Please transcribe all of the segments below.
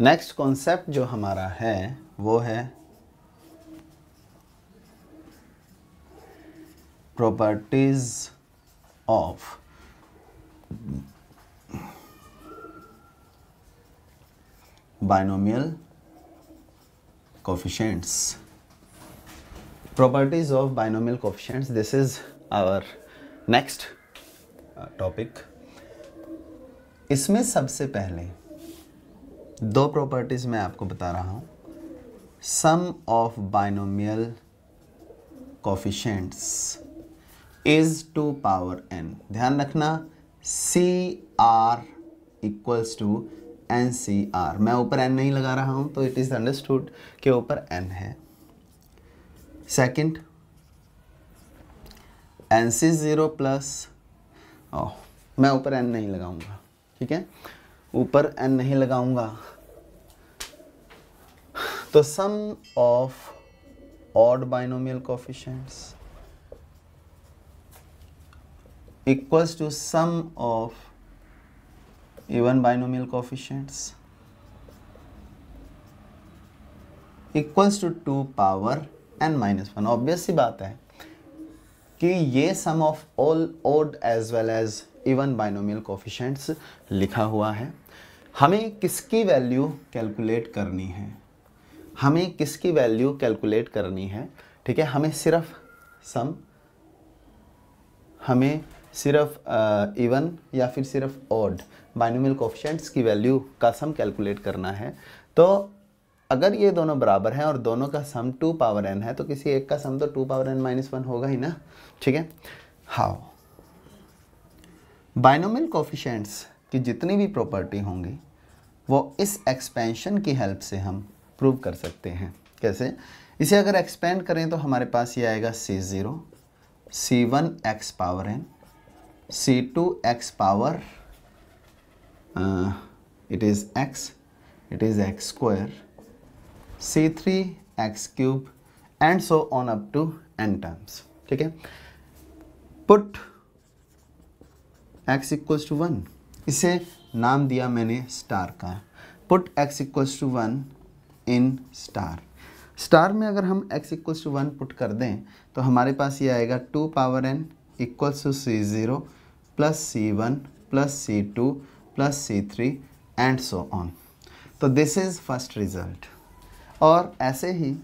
Next concept जो हमारा है वो है properties of binomial coefficients properties of binomial coefficients this is our next topic इसमें सबसे पहले दो प्रॉपर्टीज़ मैं आपको बता रहा हूँ sum of binomial coefficient is two power n ध्यान रखना C r equals to n C r मैं ऊपर एन नहीं लगा रहा हूँ तो इट इज़ अंडरस्टूड के ऊपर एन है second n C zero plus oh मैं ऊपर एन नहीं लगाऊंगा ठीक है ऊपर एन नहीं लगाऊंगा तो sum of odd binomial coefficients equals to sum of even binomial coefficients equals to two power n minus one obvious बात है कि ये sum of all odd as well as even binomial coefficients लिखा हुआ है हमें किसकी वैल्यू कैलकुलेट करनी है हमें किसकी वैल्यू कैलकुलेट करनी है ठीक है हमें सिर्फ सम हमें सिर्फ इवन uh, या फिर सिर्फ ऑड बाइनोमियल कोफिशेंट्स की वैल्यू का सम कैलकुलेट करना है तो अगर ये दोनों बराबर हैं और दोनों का सम टू पावर एन है तो किसी एक का सम तो two power n minus one होगा ही ना ठीक है हाउ बाइनोमिल कोफिशेंट्स की जितनी भी प्रॉपर्टी होंगी वो इस एक्सपेंशन की हेल्प से हम प्रूव कर सकते हैं कैसे इसे अगर एक्सपेंड करें तो हमारे पास ये आएगा C zero C one x power n C two x power it is x it is x square C three x cube and so on up to n terms ठीक है put x equals to one इसे नाम दिया मैंने star का put x equals to one in star star में अगर हम x equals to one put कर दें तो हमारे पास ये आएगा to power n equals to C zero plus C one plus C two plus C three and so on तो दिस इज़ फर्स्ट रिजल्ट और ऐसे ही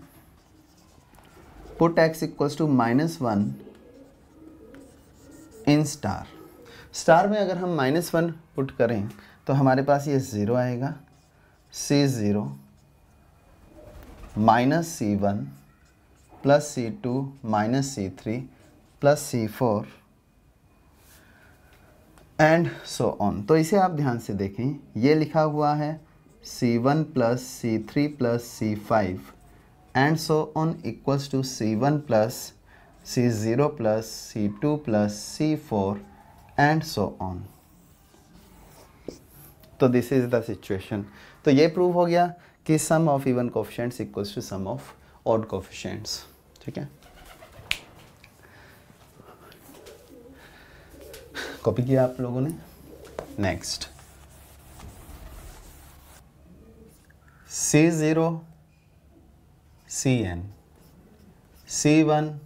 put x equals to minus one in star star में अगर हम minus one put करें तो हमारे पास ये ज़ीरो आएगा C zero minus C one plus C two minus C three plus C four and so on तो इसे आप ध्यान से देखें ये लिखा हुआ है C one plus C three plus C five and so on equals to C one plus C zero plus C two plus C four and so on तो दिस इज़ द सिचुएशन तो ये prove हो गया कि sum of even coefficients equals to sum of odd coefficients ठीक है copy किया आप लोगों ने next C zero C n C one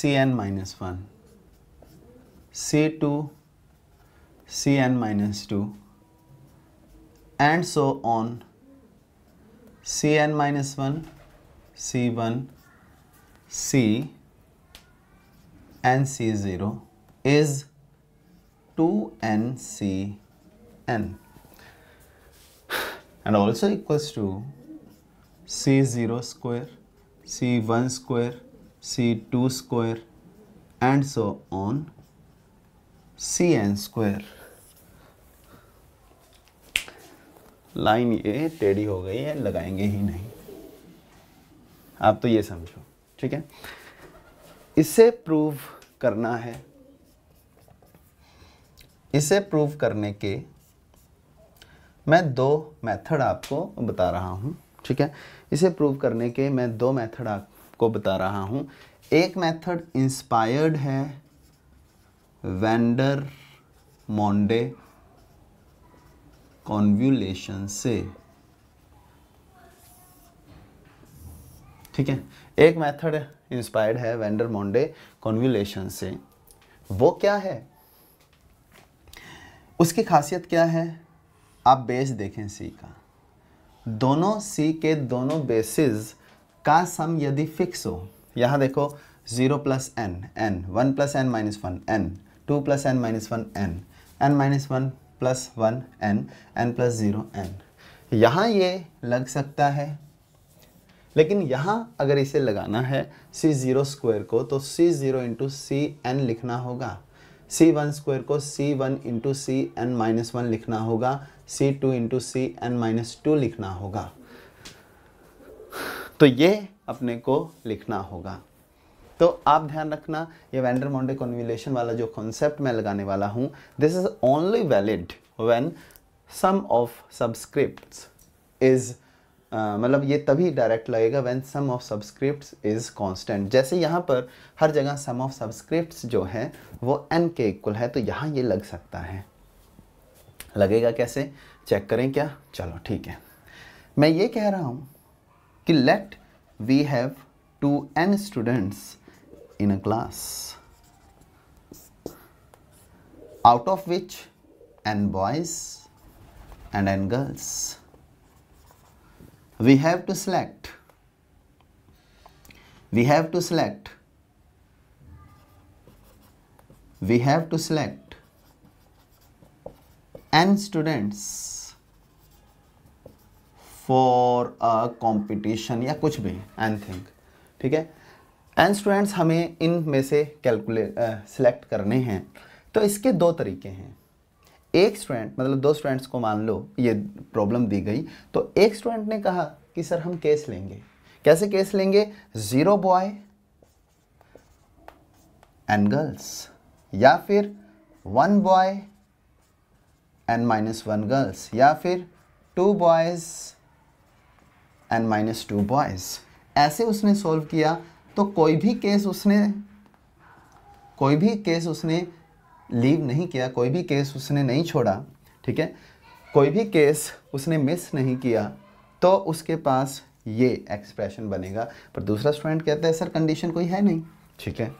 C n minus one C2, Cn minus 2 and so on Cn minus 1, C1, C and C0 is 2nCn and also equals to C0 square, C1 square, C2 square and so on C n square line ये टेढ़ी हो गई है लगाएंगे ही नहीं आप तो ये समझो ठीक है इसे प्रूव करना है इसे प्रूव करने के मैं दो मेथड आपको बता रहा हूँ ठीक है इसे प्रूव करने के मैं दो मेथड आपको बता रहा हूँ एक मेथड इंस्पायर्ड है वेंडर मोंडे कॉन्व्यूलेशन से ठीक है एक मेथड इंस्पायर्ड है वेंडर मोंडे कॉन्व्यूलेशन से वो क्या है उसकी खासियत क्या है आप बेस देखें सी का दोनों सी के दोनों बेसिस का सम यदि फिक्स हो यहां देखो zero plus n n one plus n minus one n two plus n minus one n n minus one plus one n n plus zero n यहाँ ये लग सकता है लेकिन यहाँ अगर इसे लगाना है सी ज़ीरो स्क्वायर को तो C zero into C n लिखना होगा सी वन स्क्वायर को C one into C n minus one लिखना होगा C two into C n minus two लिखना होगा तो ये अपने को लिखना होगा तो आप ध्यान रखना ये वेंडर मॉन्डे कॉन्विलेशन वाला जो कॉन्सेप्ट मैं लगाने वाला हूँ this is only valid when sum of subscript is मतलब ये तभी डायरेक्ट लगेगा when sum of subscripts is constant जैसे यहाँ पर हर जगह सम ऑफ सब्सक्रिप्ट्स जो है वो एन के इक्वल है तो यहाँ ये लग सकता है लगेगा कैसे चेक करें क्या चलो ठीक है मैं ये कह रहा हूँ कि let we have two n students in a class out of which n boys and n girls we have to select we have to select we have to select n students for a competition या कुछ भी N ठीक है and students हमें इन में से calculate select करने हैं तो इसके दो तरीके हैं एक स्टूडेंट मतलब दो स्टूडेंट्स को मान लो ये प्रॉब्लम दी गई तो एक स्टूडेंट ने कहा कि सर हम केस लेंगे कैसे केस लेंगे ज़ीरो बॉय एंड गर्ल्स या फिर one boy and minus one girls या फिर two boys and minus two boys ऐसे उसने सॉल्व किया तो कोई भी केस उसने कोई भी केस उसने लीव नहीं किया कोई भी केस उसने नहीं छोड़ा ठीक है कोई भी केस उसने मिस नहीं किया तो उसके पास ये एक्सप्रेशन बनेगा पर दूसरा स्टूडेंट कहता है सर कंडीशन कोई है नहीं ठीक है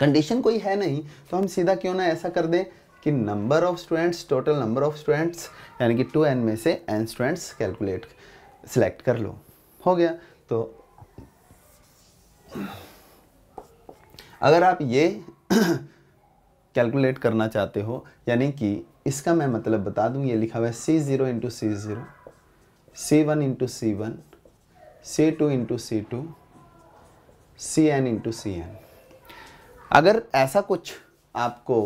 कंडीशन कोई है नहीं तो हम सीधा क्यों ना ऐसा कर दें कि number of students total number of students यानी कि टू एन में से एन स्टूडेंट्स कैलकुलेट सेलेक्ट कर लो हो गया तो अगर आप ये कैलकुलेट करना चाहते हो यानी कि इसका मैं मतलब बता दूं ये लिखा हुआ है C zero into C zero C one into C one C two into C two C n into C n अगर ऐसा कुछ आपको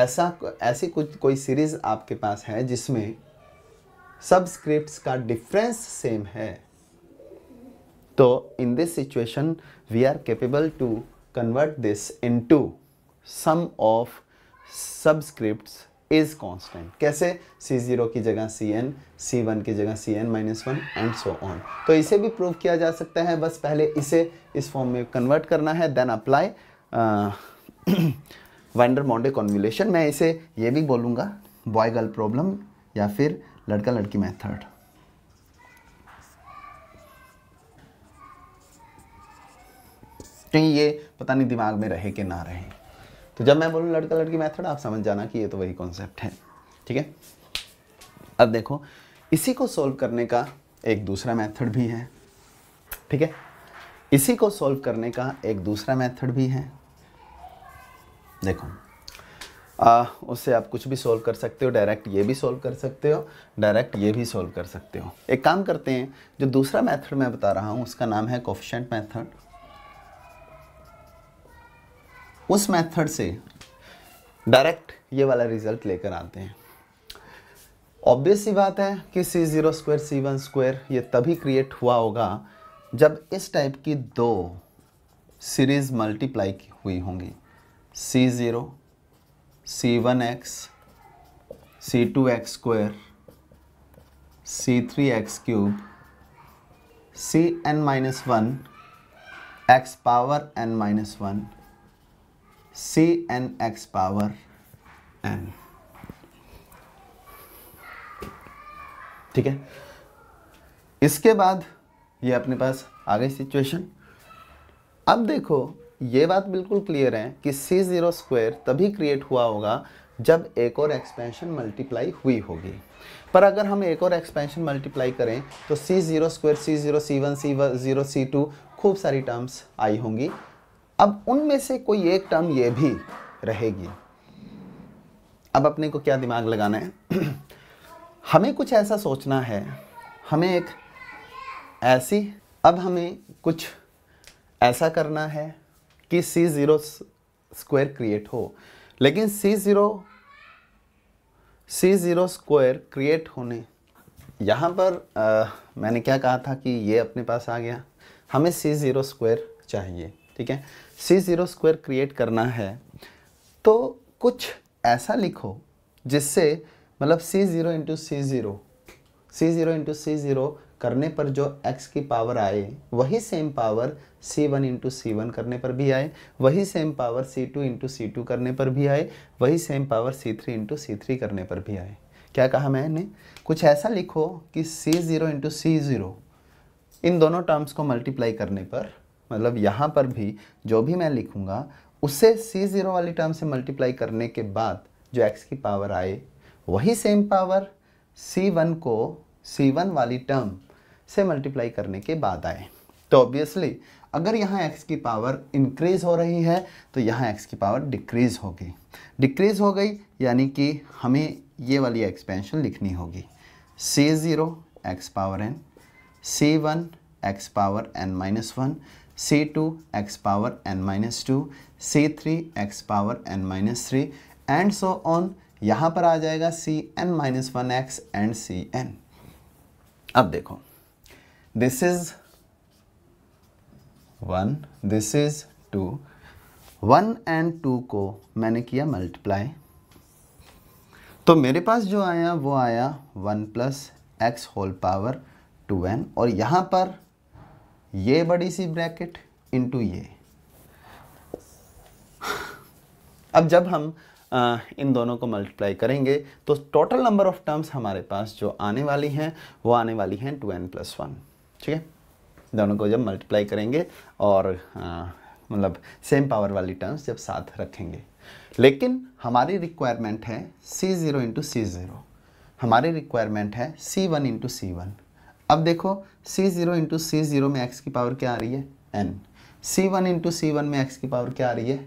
ऐसा ऐसी कुछ कोई सीरीज़ आपके पास है जिसमें सबस्क्रिप्ट्स का डिफरेंस सेम है तो in this situation we are capable to convert this into sum of subscripts is constant कैसे सी जीरो की जगह सी एन सी वन की जगह C n minus one and so on तो इसे भी प्रूव किया जा सकता है बस पहले इसे इस फॉर्म में कन्वर्ट करना है then apply Vandermonde convolution मैं इसे ये भी बोलूँगा बॉय गर्ल प्रॉब्लम या फिर लड़का लड़की मैथड कहीं ये पता नहीं दिमाग में रहे कि ना रहे तो जब मैं बोलूँ लड़का लड़की मैथड आप समझ जाना कि ये तो वही कॉन्सेप्ट है ठीक है अब देखो इसी को सोल्व करने का एक दूसरा मैथड भी है ठीक है इसी को सोल्व करने का एक दूसरा मैथड भी है देखो आ, उससे आप कुछ भी सोल्व कर सकते हो डायरेक्ट ये भी सोल्व कर सकते हो डायरेक्ट ये भी सोल्व कर सकते हो एक काम करते हैं जो दूसरा मेथड मैं बता रहा हूँ उसका नाम है कोफिशेंट मेथड उस मेथड से डायरेक्ट ये वाला रिजल्ट लेकर आते हैं ऑब्वियस सी बात है कि C zero square C one square ये तभी क्रिएट हुआ होगा जब इस टाइप की दो सीरीज़ मल्टीप्लाई हुई होंगी C zero C one x C two x square C three x cube C n minus one x power n minus one से एन एक्स पावर एन ठीक है इसके बाद ये अपने पास आ गई सिचुएशन अब देखो ये बात बिल्कुल क्लियर है कि सी ज़ीरो स्क्वायर तभी क्रिएट हुआ होगा जब एक और एक्सपेंशन मल्टीप्लाई हुई होगी पर अगर हम एक और एक्सपेंशन मल्टीप्लाई करें तो C zero square C zero C one C zero C two खूब सारी टर्म्स आई होंगी अब उनमें से कोई एक टर्म ये भी रहेगी अब अपने को क्या दिमाग लगाना है हमें कुछ ऐसा सोचना है हमें एक ऐसी अब हमें कुछ ऐसा करना है कि सी ज़ीरो स्क्वायर क्रिएट हो लेकिन C zero C zero square create होने यहाँ पर आ, मैंने क्या कहा था कि ये अपने पास आ गया हमें सी ज़ीरो स्क्वायर चाहिए ठीक है सी ज़ीरो स्क्वायर क्रिएट करना है तो कुछ ऐसा लिखो जिससे मतलब C zero into C zero C zero into C zero करने पर जो x की पावर आए वही same power c1 one into C करने पर भी आए वही same power c2 two into C करने पर भी आए वही same power c3 three into C करने पर भी आए क्या कहा मैंने कुछ ऐसा लिखो कि c0 ज़ीरो इंटू इन दोनों टर्म्स को मल्टीप्लाई करने पर मतलब यहाँ पर भी जो भी मैं लिखूँगा उसे सी ज़ीरो वाली टर्म से मल्टीप्लाई करने के बाद जो एक्स की पावर आए वही सेम पावर सी वन को सी वन वाली टर्म से मल्टीप्लाई करने के बाद आए तो ऑब्वियसली अगर यहाँ x की पावर इंक्रीज़ हो रही है तो यहाँ x की पावर डिक्रीज़ हो गई डिक्रीज़ हो गई यानी कि हमें ये वाली एक्सपेंशन लिखनी होगी C0 zero x power n C1 one x power n minus one C two x power n minus two से three x power n minus three and so on यहाँ पर आ जाएगा C n minus one x and C n अब देखो this is one this is two one and two को मैंने किया मल्टीप्लाई तो मेरे पास जो आया वो आया one plus x whole power two n और यहाँ पर ये बड़ी सी ब्रैकेट इनटू ये अब जब हम आ, इन दोनों को मल्टीप्लाई करेंगे तो टोटल नंबर ऑफ टर्म्स हमारे पास जो आने वाली हैं वो आने वाली हैं टू एन प्लस वन ठीक है दोनों को जब मल्टीप्लाई करेंगे और मतलब सेम पावर वाली टर्म्स जब साथ रखेंगे लेकिन हमारी रिक्वायरमेंट है C zero into C zero हमारी रिक्वायरमेंट है C one into C one अब देखो C zero into C zero में एक्स की पावर क्या आ रही है n C one into C one में एक्स की पावर क्या आ रही है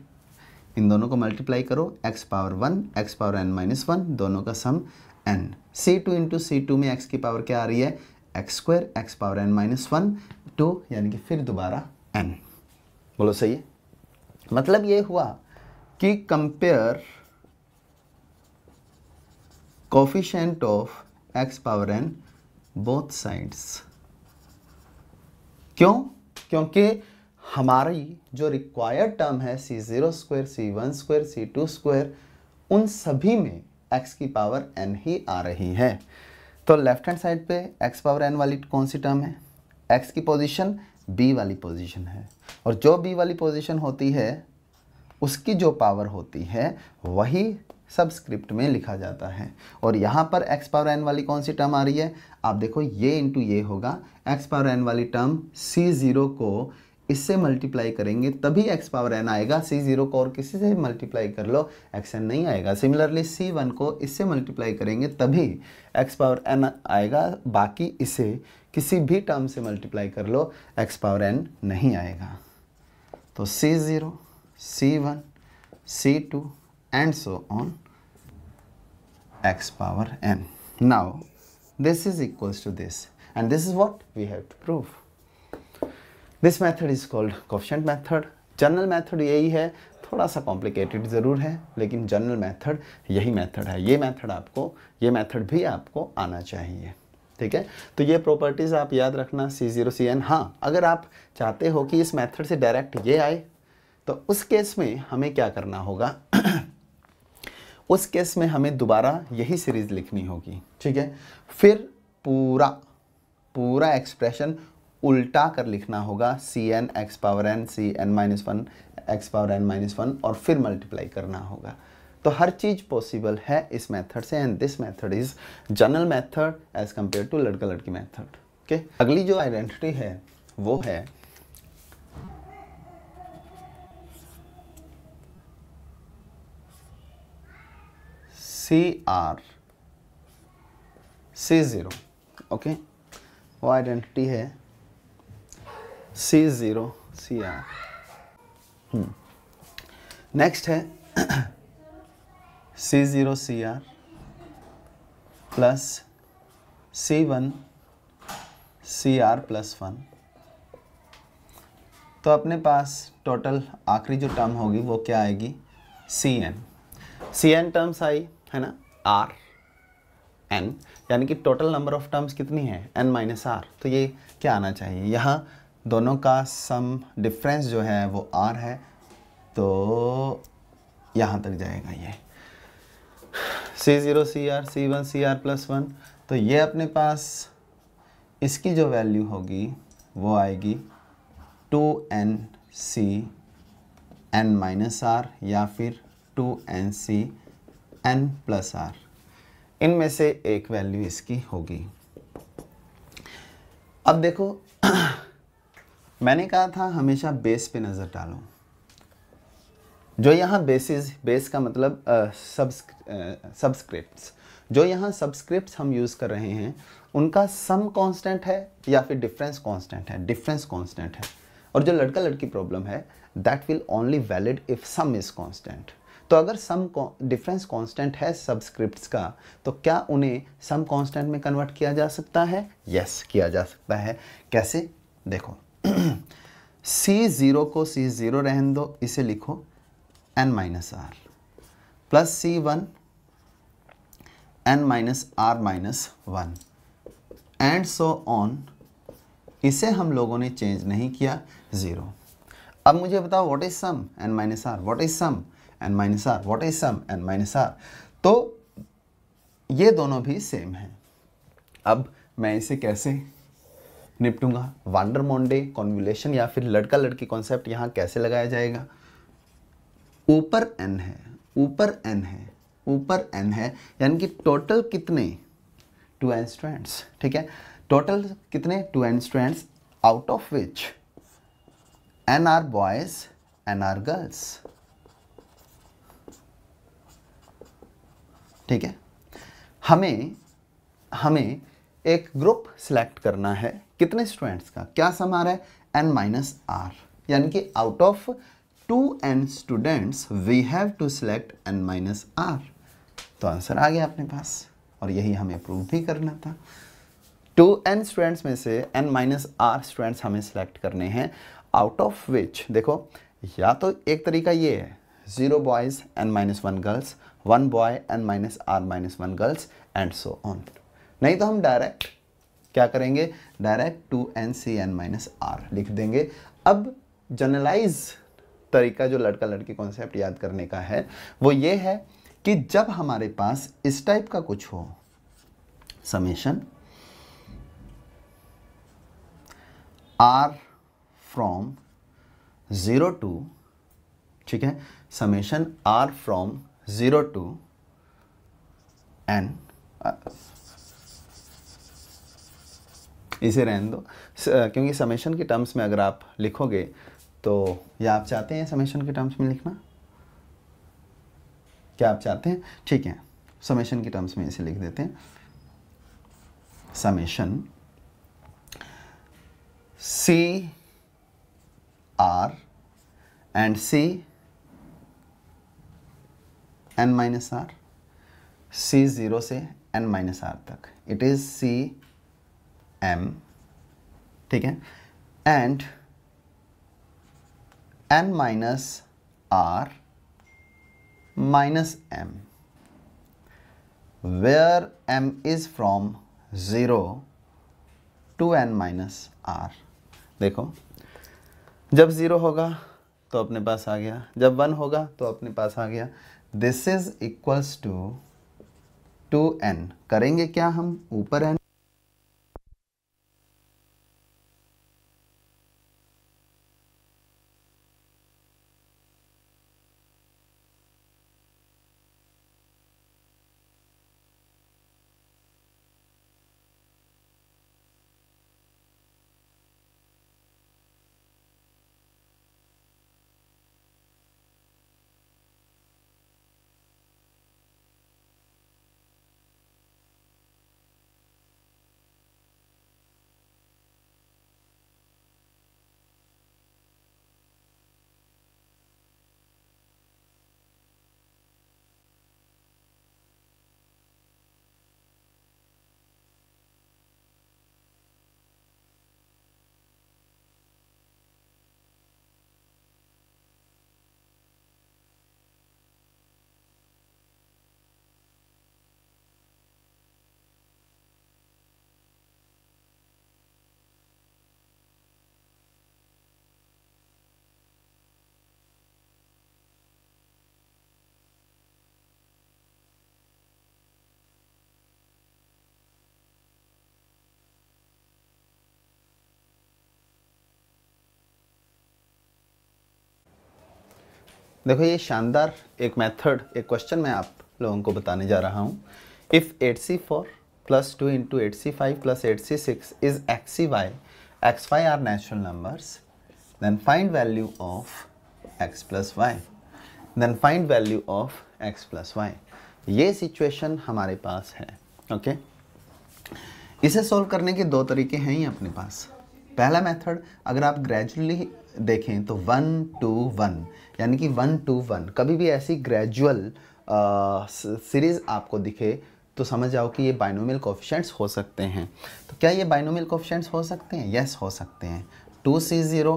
इन दोनों को मल्टीप्लाई करो x power one x power n minus one दोनों का sum n C two into C two में एक्स की पावर क्या आ रही है x square x power n minus one two यानी कि फिर दोबारा एन बोलो सही है मतलब ये हुआ कि compare coefficient of x power n both sides क्यों क्योंकि हमारी जो रिक्वायर्ड टर्म है C zero square C one square C two square उन सभी में एक्स की पावर एन ही आ रही है तो लेफ्ट हैंड साइड पे एक्स पावर एन वाली कौन सी टर्म है एक्स की पोजीशन बी वाली पोजीशन है और जो बी वाली पोजीशन होती है उसकी जो पावर होती है वही सबस्क्रिप्ट में लिखा जाता है और यहाँ पर एक्स पावर एन वाली कौन सी टर्म आ रही है आप देखो ये इंटू ये होगा एक्स पावर एन वाली टर्म सी ज़ीरो को इससे मल्टीप्लाई करेंगे तभी एक्स पावर एन आएगा सी जीरो को और किसी से मल्टीप्लाई कर लो एक्स एन नहीं आएगा सिमिलरली सी वन को इससे मल्टीप्लाई करेंगे तभी एक्स पावर एन आएगा बाकी इसे किसी भी टर्म से मल्टीप्लाई कर लो एक्स पावर एन नहीं आएगा तो C zero C one C two and so on x power n. Now this is equals to this and this is what we have to prove. This method is called coefficient method. General method यही है थोड़ा सा complicated ज़रूर है लेकिन general method यही method है ये मेथड आपको ये मेथड भी आपको आना चाहिए ठीक है तो ये प्रॉपर्टीज़ आप याद रखना सी ज़ीरो सी एन हाँ अगर आप चाहते हो कि इस मेथड से डायरेक्ट ये आए तो उस केस में हमें क्या करना होगा उस केस में हमें दोबारा यही सीरीज लिखनी होगी ठीक है फिर पूरा पूरा एक्सप्रेशन उल्टा कर लिखना होगा C n x power n C n minus one x power n minus one और फिर मल्टीप्लाई करना होगा तो हर चीज़ पॉसिबल है इस मेथड से and this method is general method as compare to लड़का लड़की मेथड ओके अगली जो आइडेंटिटी है वो है C r C zero okay वो आइडेंटिटी है C zero C r next है C zero C r plus C one C r plus one तो अपने पास टोटल आखिरी जो टर्म होगी वो क्या आएगी C n C n terms आई है ना आर एन यानी कि टोटल नंबर ऑफ टर्म्स कितनी है एन माइनस आर तो ये क्या आना चाहिए यहाँ दोनों का सम डिफरेंस जो है वो आर है तो यहाँ तक जाएगा ये C zero C r C one C r plus one तो ये अपने पास इसकी जो वैल्यू होगी वो आएगी two n C n minus r या फिर two n C n plus r इनमें से एक वैल्यू इसकी होगी अब देखो मैंने कहा था हमेशा बेस पे नज़र डालो जो यहाँ बेसिस बेस का मतलब सब्सक्रिप्ट सब्सक्रिप्ट्स जो यहाँ सब्सक्रिप्ट्स हम यूज़ कर रहे हैं उनका सम कांस्टेंट है या फिर डिफरेंस कांस्टेंट है डिफरेंस कांस्टेंट है और जो लड़का लड़की प्रॉब्लम है that will only valid if sum is constant तो अगर सम डिफरेंस कांस्टेंट है सबस्क्रिप्ट्स का तो क्या उन्हें सम कांस्टेंट में कन्वर्ट किया जा सकता है यस yes, किया जा सकता है कैसे देखो सी ज़ीरो को सी ज़ीरो रहने दो इसे लिखो n minus r plus C one n minus r minus one and so on इसे हम लोगों ने चेंज नहीं किया ज़ीरो अब मुझे बताओ what is sum n minus r what is sum n minus r what is sum n minus r तो ये दोनों भी सेम हैं अब मैं इसे कैसे निपटूंगा वांडर मोन्डे कॉन्वुलेशन या फिर लड़का लड़की कॉन्सेप्ट यहाँ कैसे लगाया जाएगा ऊपर एन है ऊपर एन है ऊपर एन है यानी कि टोटल कितने टू एन स्ट्रैंड्स ठीक है टोटल कितने two n students out of which n are boys n are girls ठीक है हमें हमें एक ग्रुप सिलेक्ट करना है कितने स्टूडेंट्स का क्या सम आ रहा है एन माइनस आर यानी कि out of two n students we have to select n minus r तो आंसर आ गया अपने पास और यही हमें प्रूव भी करना था टू एन स्टूडेंट्स में से एन माइनस आर स्टूडेंट्स हमें सिलेक्ट करने हैं आउट ऑफ विच देखो या तो एक तरीका ये है zero boys n minus one girls one boy and minus r minus one girls and so on नहीं तो हम डायरेक्ट क्या करेंगे direct two n C n minus r लिख देंगे अब जनरलाइज तरीका जो लड़का लड़की कॉन्सेप्ट याद करने का है वो ये है कि जब हमारे पास इस टाइप का कुछ हो summation r from zero to ठीक है summation r from 0 to n इसे रहने दो क्योंकि समेशन के टर्म्स में अगर आप लिखोगे तो या आप चाहते हैं समेशन के टर्म्स में लिखना क्या आप चाहते हैं ठीक है समेशन के टर्म्स में इसे लिख देते हैं summation C r and C n minus r C zero से एन माइनस आर तक इट इज़ सी एम ठीक है and n minus r minus m where m is from zero to n minus r देखो जब zero होगा तो अपने पास आ गया जब वन होगा तो अपने पास आ गया this is equals to two n करेंगे क्या हम ऊपर एन देखो ये शानदार एक मेथड एक क्वेश्चन मैं आप लोगों को बताने जा रहा हूँ if eight C four plus two into eight C five plus eight C six is x C y x y are natural numbers then find value of x plus y then find value of x plus y ये situation हमारे पास है okay okay? इसे solve करने के दो तरीके हैं ही अपने पास पहला मेथड अगर आप ग्रेजुअली देखें तो वन टू वन यानी कि वन टू वन कभी भी ऐसी ग्रेजुअल सीरीज़ आपको दिखे तो समझ जाओ कि ये बाइनोमियल कोफिशेंट्स हो सकते हैं तो क्या ये बाइनोमियल कोफिशेंट्स हो सकते हैं यस हो सकते हैं two C zero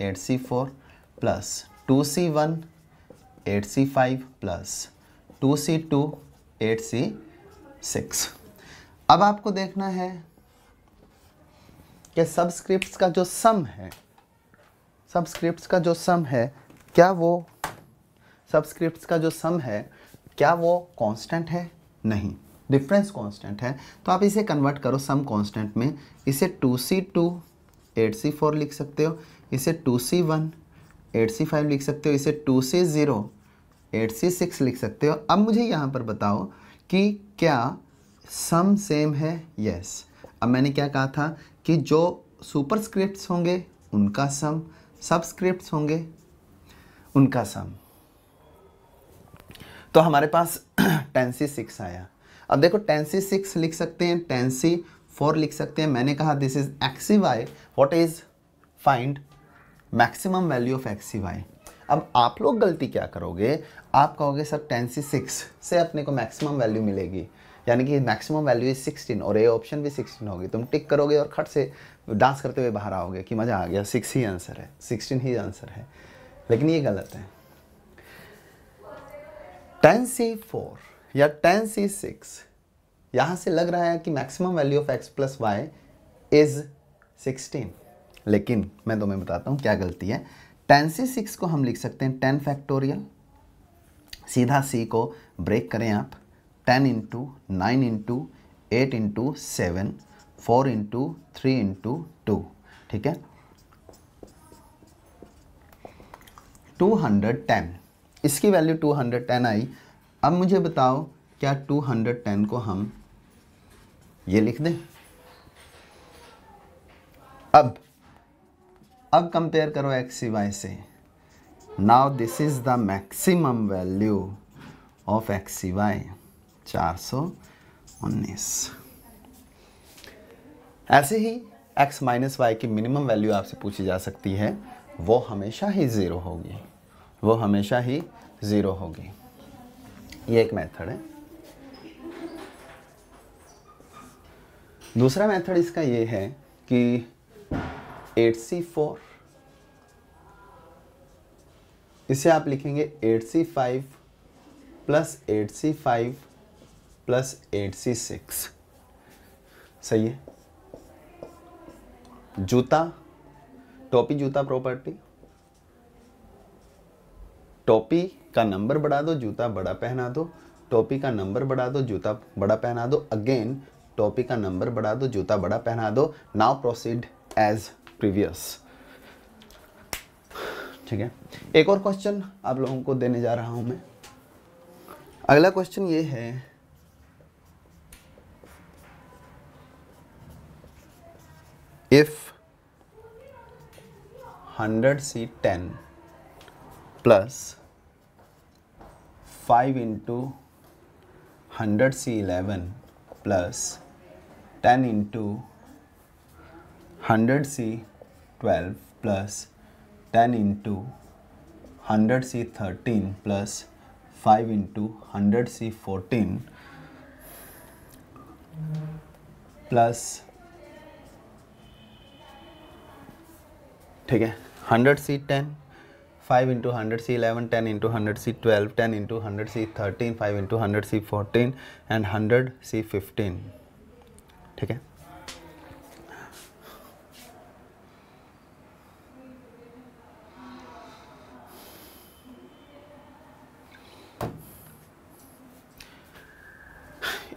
eight C four plus two C one eight C five plus two C two eight C six अब आपको देखना है कि सबस्क्रिप्ट का जो सम है सबस्क्रिप्ट्स का जो सम है क्या वो सबस्क्रिप्ट्स का जो सम है क्या वो कांस्टेंट है नहीं डिफरेंस कांस्टेंट है तो आप इसे कन्वर्ट करो सम कांस्टेंट में इसे two C two eight C four लिख सकते हो इसे two C one eight C five लिख सकते हो इसे two C zero eight C six लिख सकते हो अब मुझे यहाँ पर बताओ कि क्या सम सेम है यस yes. अब मैंने क्या कहा था कि जो सुपरस्क्रिप्ट्स होंगे उनका सम सबस्क्रिप्ट होंगे उनका सम तो हमारे पास टेंसी सिक्स आया अब देखो टेंसी सिक्स लिख सकते हैं टेंसी फोर लिख सकते हैं मैंने कहा this is x C y what is find maximum value of x C y अब आप लोग गलती क्या करोगे आप कहोगे सर टेंसी सिक्स से अपने को मैक्सिमम वैल्यू मिलेगी यानी कि मैक्सिमम वैल्यू इज सिक्सटीन और ए ऑप्शन भी सिक्सटीन होगी तुम टिक करोगे और खट से डांस करते हुए बाहर आओगे कि मज़ा आ गया सिक्स ही आंसर है सिक्सटीन ही आंसर है लेकिन ये गलत है टेन सी फोर या टेन सी सिक्स यहाँ से लग रहा है कि maximum value of x plus y is sixteen लेकिन मैं तुम्हें बताता हूँ क्या गलती है टेन सी सिक्स को हम लिख सकते हैं टेन फैक्टोरियल सीधा सी को ब्रेक करें आप ten into nine into eight into seven four into three into two ठीक है टू हंड्रेड टेन इसकी वैल्यू टू हंड्रेड टेन आई अब मुझे बताओ क्या टू हंड्रेड टेन को हम ये लिख दें अब अब कंपेयर करो एक्स वाई से now this is the maximum value of x y चार सौ उन्नीस ऐसे ही x माइनस वाई की मिनिमम वैल्यू आपसे पूछी जा सकती है वो हमेशा ही ज़ीरो होगी वो हमेशा ही ज़ीरो होगी ये एक मेथड है दूसरा मेथड इसका ये है कि 8C4 इसे आप लिखेंगे 8C5 plus 8C5 plus eight C six सही है जूता टोपी जूता प्रॉपर्टी टोपी का नंबर बढ़ा दो जूता बड़ा पहना दो टोपी का नंबर बढ़ा दो जूता बड़ा पहना दो अगेन टोपी का नंबर बढ़ा दो जूता बड़ा पहना दो नाउ प्रोसीड एज प्रीवियस ठीक है एक और क्वेश्चन आप लोगों को देने जा रहा हूं मैं अगला क्वेश्चन ये है if 100C10 plus 5 into 100C11 plus 10 into 100C12 plus 10 into 100C13 plus 5 into 100C14 plus ठीक है hundred C ten five into hundred C eleven ten into hundred C twelve ten into hundred C thirteen five into hundred C fourteen and hundred C fifteen ठीक है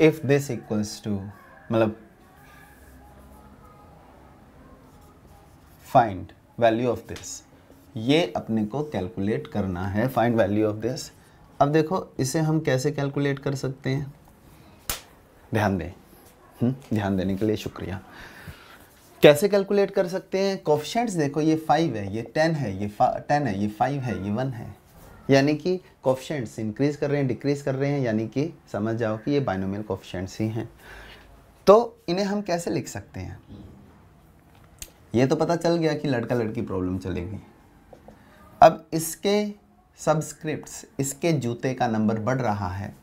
if this equals to मतलब find value of this ये अपने को calculate करना है find value of this अब देखो इसे हम कैसे कैलकुलेट कर सकते हैं ध्यान दें हम्म, ध्यान देने के लिए शुक्रिया कैसे कैलकुलेट कर सकते हैं कॉफिशेंट्स देखो ये फाइव है ये टेन है ये टेन है ये फाइव है ये वन है यानी कि कॉफिशेंट्स इंक्रीज कर रहे हैं डिक्रीज कर रहे हैं यानी कि समझ जाओ कि ये बायनोमियल कॉफिशेंट्स ही हैं तो इन्हें हम कैसे लिख सकते हैं ये तो पता चल गया कि लड़का लड़की प्रॉब्लम चलेगी अब इसके सब्सक्रिप्ट इसके जूते का नंबर बढ़ रहा है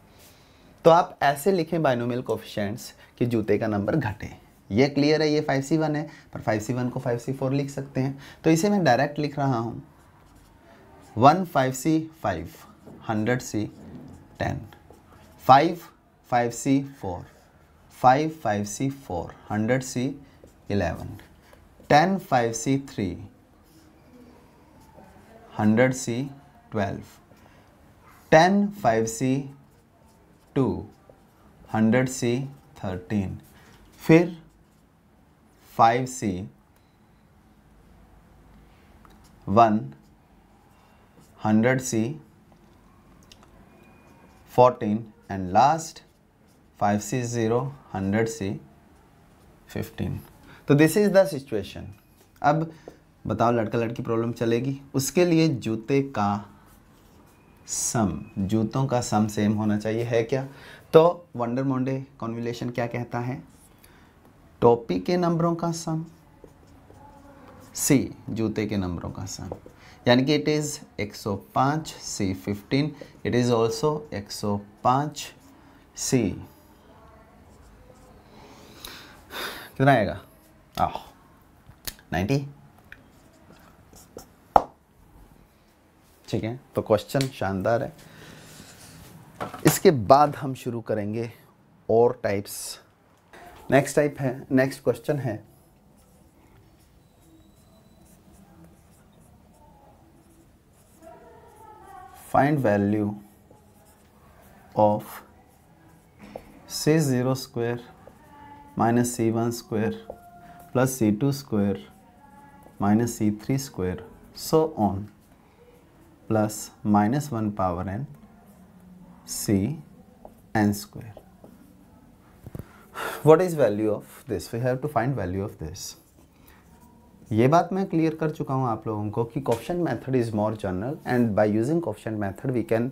तो आप ऐसे लिखें बाइनोमियल कोफिशेंट्स कि जूते का नंबर घटे ये क्लियर है ये फाइव सी वन है पर फाइव सी वन को फाइव सी फोर लिख सकते हैं तो इसे मैं डायरेक्ट लिख रहा हूँ one five C five hundred C ten five five C four five five C four hundred C eleven ten five C three hundred C twelve ten five C two hundred C thirteen फिर five C one hundred C fourteen and last five C zero hundred C fifteen तो this is the situation अब बताओ लड़का लड़की problem चलेगी उसके लिए जूते का सम जूतों का सम सेम होना चाहिए है क्या तो वंडर मोंडे कॉन्विलेशन क्या कहता है टोपी के नंबरों का सम सी जूते के नंबरों का सम यानी कि it is 105 C 15 it is also 105 C कितना आएगा Oh, 90? ठीक है तो क्वेश्चन शानदार है इसके बाद हम शुरू करेंगे और टाइप्स नेक्स्ट टाइप है नेक्स्ट क्वेश्चन है find value of C zero c0 minus C one square plus c2 square minus c3 square so on plus minus 1 power n c n square. What is value of this? We have to find value of this. ये बात मैं clear कर चुका हूँ आप लोगों को कि question method is more general and by using question method we can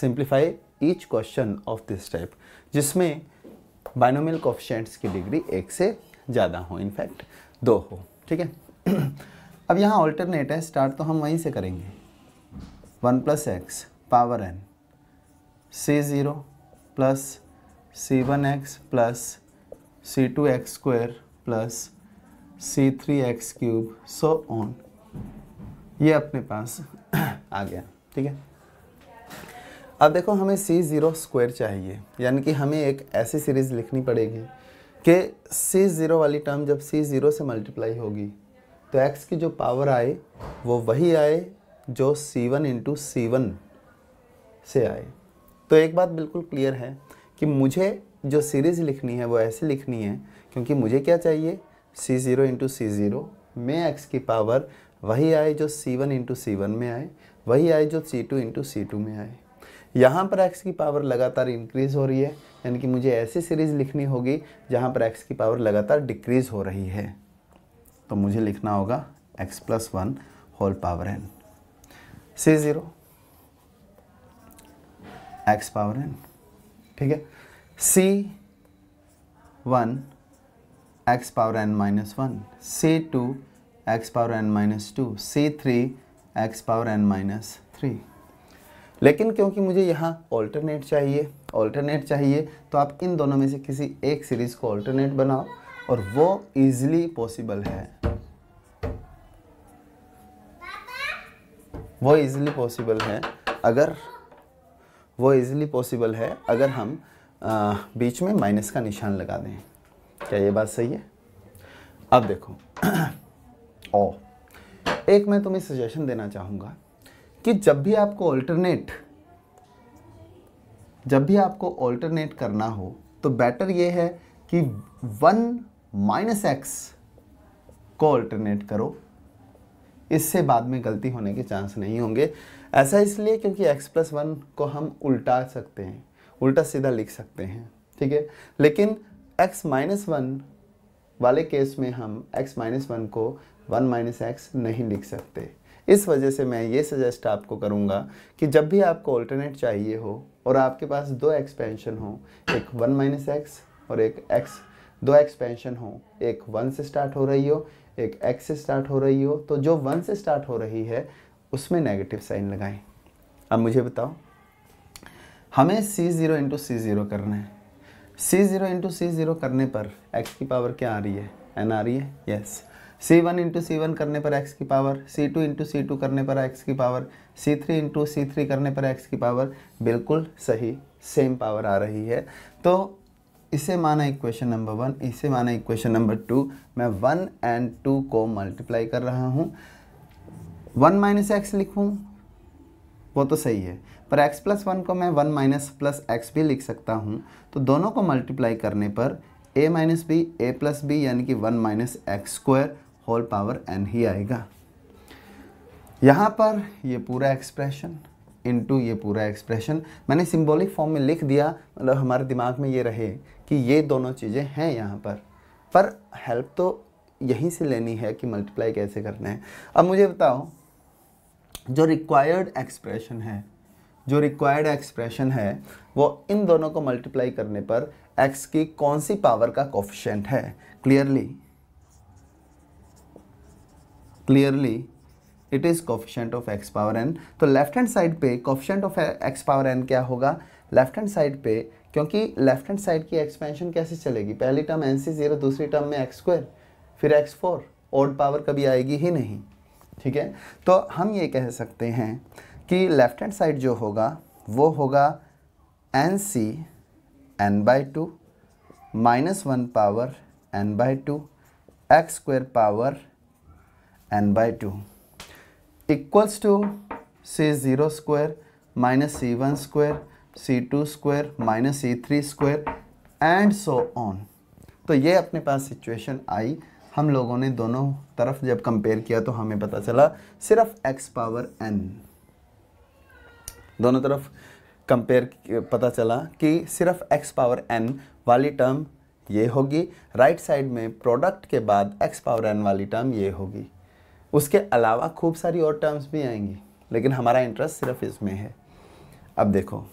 simplify each question of this type जिसमें बायनोमिल कोफिशेंट्स की डिग्री एक से ज़्यादा हो इनफैक्ट दो हो ठीक है अब यहाँ ऑल्टरनेट है स्टार्ट तो हम वहीं से करेंगे one plus x power n C zero plus C one x plus C two x square plus C three x cube so on ये अपने पास आ गया ठीक है अब देखो हमें सी ज़ीरो स्क्वायर चाहिए यानी कि हमें एक ऐसी सीरीज़ लिखनी पड़ेगी कि सी ज़ीरो वाली टर्म जब सी ज़ीरो से मल्टीप्लाई होगी तो एक्स की जो पावर आए वो वही आए जो C one into C one से आए तो एक बात बिल्कुल क्लियर है कि मुझे जो सीरीज़ लिखनी है वो ऐसे लिखनी है क्योंकि मुझे क्या चाहिए C zero into C zero में एक्स की पावर वही आए जो C one into C one में आए वही आए जो C two into C two में आए यहाँ पर एक्स की पावर लगातार इंक्रीज़ हो रही है यानी कि मुझे ऐसी सीरीज़ लिखनी होगी जहाँ पर एक्स की पावर लगातार डिक्रीज़ हो रही है तो मुझे लिखना होगा x plus one whole power n C zero x power n ठीक है C one x power n minus one C two x power n minus two C three x power n minus three लेकिन क्योंकि मुझे यहाँ alternate चाहिए alternate चाहिए तो आप इन दोनों में से किसी एक सीरीज़ को ऑल्टरनेट बनाओ और वो ईज़िली पॉसिबल है वो ईज़िली पॉसिबल है अगर वो ईज़िली पॉसिबल है अगर हम आ, बीच में माइनस का निशान लगा दें क्या ये बात सही है अब देखो ओ एक मैं तुम्हें सजेशन देना चाहूँगा कि जब भी आपको ऑल्टरनेट जब भी आपको ऑल्टरनेट करना हो तो बेटर ये है कि वन माइनस एक्स को ऑल्टरनेट करो इससे बाद में गलती होने के चांस नहीं होंगे ऐसा इसलिए क्योंकि एक्स प्लस वन को हम उल्टा सकते हैं उल्टा सीधा लिख सकते हैं ठीक है लेकिन एक्स माइनस वन वाले केस में हम एक्स माइनस वन को वन माइनस एक्स नहीं लिख सकते इस वजह से मैं ये सजेस्ट आपको करूँगा कि जब भी आपको ऑल्टरनेट चाहिए हो और आपके पास दो एक्सपेंशन हो एक वन माइनस एक्स और एक एक्स दो एक्सपेंशन हो एक वन से स्टार्ट हो रही हो एक एक्स से स्टार्ट हो रही हो तो जो वन से स्टार्ट हो रही है उसमें नेगेटिव साइन लगाएं अब मुझे बताओ हमें C zero into C zero करना है C zero into C zero करने पर एक्स की पावर क्या आ रही है एन आ रही है yes yes. C one into C one करने पर एक्स की power C two into C two करने पर एक्स की power C three into C three करने पर एक्स की पावर बिल्कुल सही सेम पावर आ रही है तो इसे माना इक्वेशन नंबर वन इसे माना इक्वेशन नंबर टू मैं वन एंड टू को मल्टीप्लाई कर रहा हूँ वन माइनस एक्स लिखूँ वो तो सही है पर x प्लस वन को मैं वन माइनस प्लस एक्स भी लिख सकता हूँ तो दोनों को मल्टीप्लाई करने पर a minus b a plus b यानी कि one minus x square whole power n ही आएगा यहाँ पर ये पूरा एक्सप्रेशन इनटू ये पूरा एक्सप्रेशन मैंने सिंबॉलिक फॉर्म में लिख दिया मतलब हमारे दिमाग में ये रहे कि ये दोनों चीज़ें हैं यहाँ पर पर हेल्प तो यहीं से लेनी है कि मल्टीप्लाई कैसे करना है अब मुझे बताओ जो रिक्वायर्ड एक्सप्रेशन है जो रिक्वायर्ड एक्सप्रेशन है वो इन दोनों को मल्टीप्लाई करने पर एक्स की कौन सी पावर का कोफिशेंट है clearly clearly it is coefficient of x power n तो लेफ्ट हैंड साइड पे coefficient of x power n क्या होगा लेफ्ट हैंड साइड पे क्योंकि लेफ्ट हैंड साइड की एक्सपेंशन कैसे चलेगी पहली टर्म एन सी ज़ीरो दूसरी टर्म में एक्स स्क्वायर फिर एक्स फोर ओड पावर कभी आएगी ही नहीं ठीक है तो हम ये कह सकते हैं कि लेफ्ट हैंड साइड जो होगा वो होगा n C n by two minus one power n by two x square power n two equals to C zero square minus C one square C two square minus C three square and so on तो ये अपने पास situation आई हम लोगों ने दोनों तरफ जब compare किया तो हमें पता चला सिर्फ x पावर n दोनों तरफ कंपेयर पता चला कि सिर्फ x पावर n वाली टर्म ये होगी राइट साइड में प्रोडक्ट के बाद x पावर n वाली टर्म ये होगी उसके अलावा खूब सारी और टर्म्स भी आएंगी लेकिन हमारा इंटरेस्ट सिर्फ इसमें है अब देखो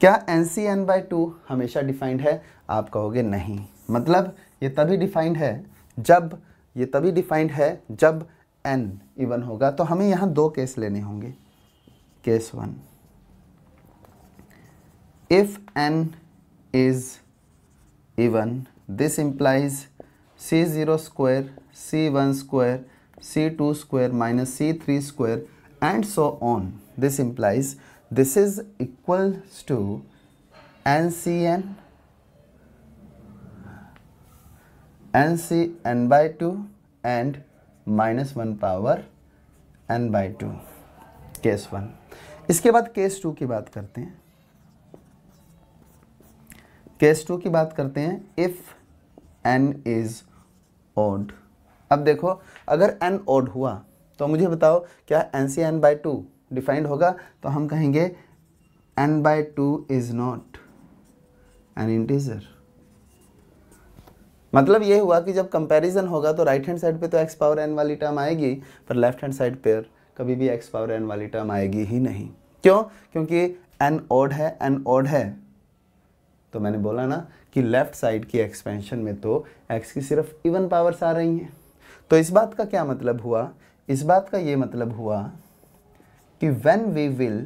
क्या n C n by two हमेशा डिफाइंड है आप कहोगे नहीं मतलब ये तभी डिफाइंड है जब ये तभी डिफाइंड है जब एन इवन होगा तो हमें यहाँ दो केस लेने होंगे case one if n is even this implies C zero square C one square c2 square minus c3 square and so on. This implies this is equals to NCN NC n by 2 and minus 1 power n by 2 case 1. इसके बाद case 2 की बात करते हैं case 2 की बात करते हैं इफ़ एन इज ऑड अब देखो अगर एन ओड हुआ तो मुझे बताओ क्या n C n by two defined होगा तो हम कहेंगे n by two is not an integer मतलब ये हुआ कि जब कंपैरिजन होगा तो राइट हैंड साइड पे तो एक्स पावर एन वाली टर्म आएगी पर लेफ्ट हैंड साइड पर कभी भी एक्स पावर एन वाली टर्म आएगी ही नहीं क्यों क्योंकि एन ओड है एन ओड है तो मैंने बोला ना कि लेफ्ट साइड की एक्सपेंशन में तो एक्स की सिर्फ इवन पावर्स आ रही हैं तो इस बात का क्या मतलब हुआ इस बात का ये मतलब हुआ कि when we will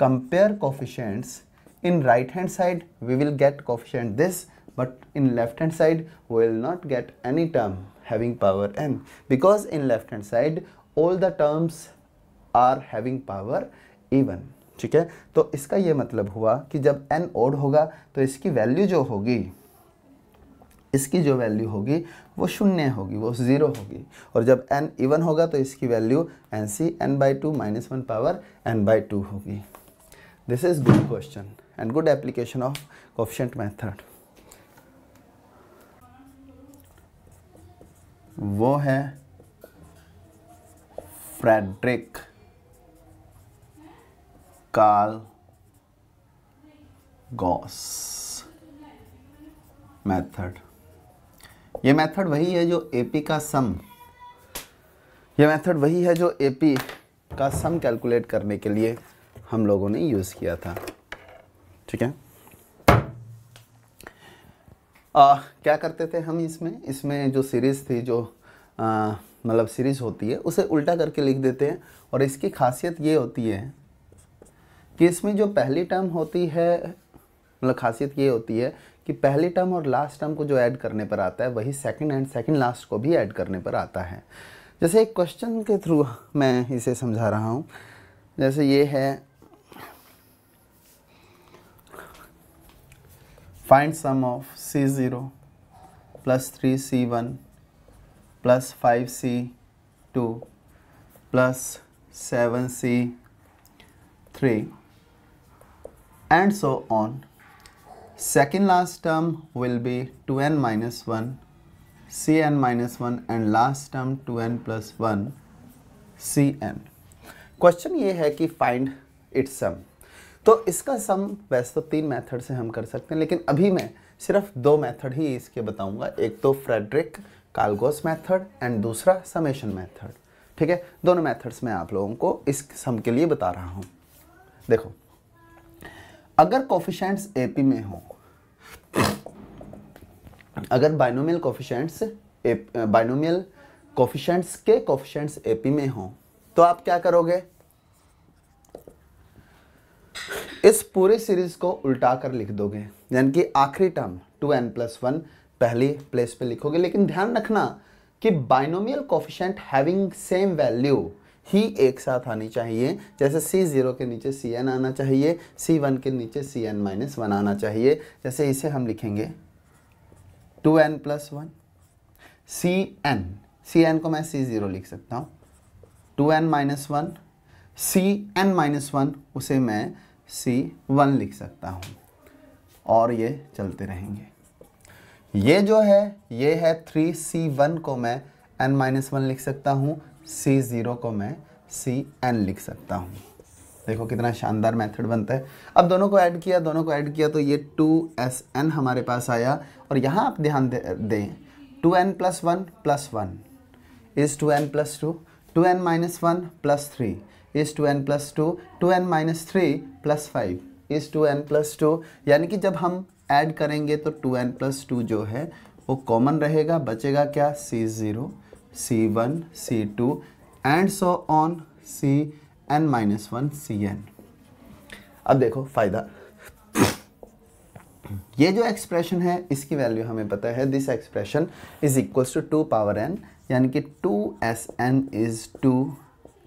compare coefficients in right hand side we will get coefficient this but in left hand side will not get any term having power n because in left hand side all the terms are having power even ठीक है तो इसका ये मतलब हुआ कि जब N odd होगा तो इसकी वैल्यू जो होगी इसकी जो वैल्यू होगी वो शून्य होगी वो ज़ीरो होगी और जब एन इवन होगा तो इसकी value n C n by two minus one power n by two होगी this is good question and good application of coefficient method वो है फ्रेडरिक कार्ल गॉस मेथड ये मेथड वही है जो एपी का सम ये मेथड वही है जो एपी का सम कैलकुलेट करने के लिए हम लोगों ने यूज़ किया था ठीक है आ, क्या करते थे हम इसमें इसमें जो सीरीज़ थी जो मतलब सीरीज़ होती है उसे उल्टा करके लिख देते हैं और इसकी खासियत ये होती है कि इसमें जो पहली टर्म होती है मतलब खासियत ये होती है कि पहले टर्म और लास्ट टर्म को जो ऐड करने पर आता है वही सेकंड एंड सेकंड लास्ट को भी ऐड करने पर आता है जैसे एक क्वेश्चन के थ्रू मैं इसे समझा रहा हूँ जैसे ये है find sum of C zero plus three C one plus five C two plus seven C three and so on second last term will be 2n minus 1 cn minus 1 and last term 2n plus 1 cn question ये है कि find it's some तो इसका सम वैसे तो तीन method से हम कर सकते हैं लेकिन अभी मैं सिर्फ दो मेथड ही इसके बताऊंगा एक तो फ्रेडरिक कालगोस मेथड एंड दूसरा समेशन मेथड ठीक है दोनों मेथड्स मैं आप लोगों को इस सम के लिए बता रहा हूँ देखो अगर कॉफिशेंट्स एपी में हो अगर बाइनोमियल कॉफिशेंट्स बाइनोमियल कॉफिशेंट्स के कॉफिशेंट्स एपी में हो तो आप क्या करोगे इस पूरे सीरीज को उल्टा कर लिख दोगे यानी कि आखिरी term two N plus one पहली प्लेस पे लिखोगे लेकिन ध्यान रखना कि binomial coefficient having same value ही एक साथ आनी चाहिए जैसे सी ज़ीरो के नीचे सी एन आना चाहिए सी वन के नीचे सी एन माइनस वन आना चाहिए जैसे इसे हम लिखेंगे two N plus one C n C n को मैं सी ज़ीरो लिख सकता हूँ two n minus one C n minus one उसे मैं सी वन लिख सकता हूँ और ये चलते रहेंगे ये जो है ये है थ्री सी वन को मैं एन माइनस वन लिख सकता हूँ सी ज़ीरो को मैं सी एन लिख सकता हूँ देखो कितना शानदार मेथड बनता है अब दोनों को ऐड किया दोनों को ऐड किया तो ये टू एस एन हमारे पास आया और यहाँ आप ध्यान दे दें two N plus one plus one is two N plus two two n minus one plus three is two N plus two two n minus three plus five is two N plus two यानी कि जब हम add करेंगे तो to N plus to जो है वो common रहेगा बचेगा क्या C zero C1, C2 and so on C n minus one C n अब देखो फ़ायदा ये जो एक्सप्रेशन है इसकी वैल्यू हमें पता है this expression is equal to two power n यानी कि two S n is two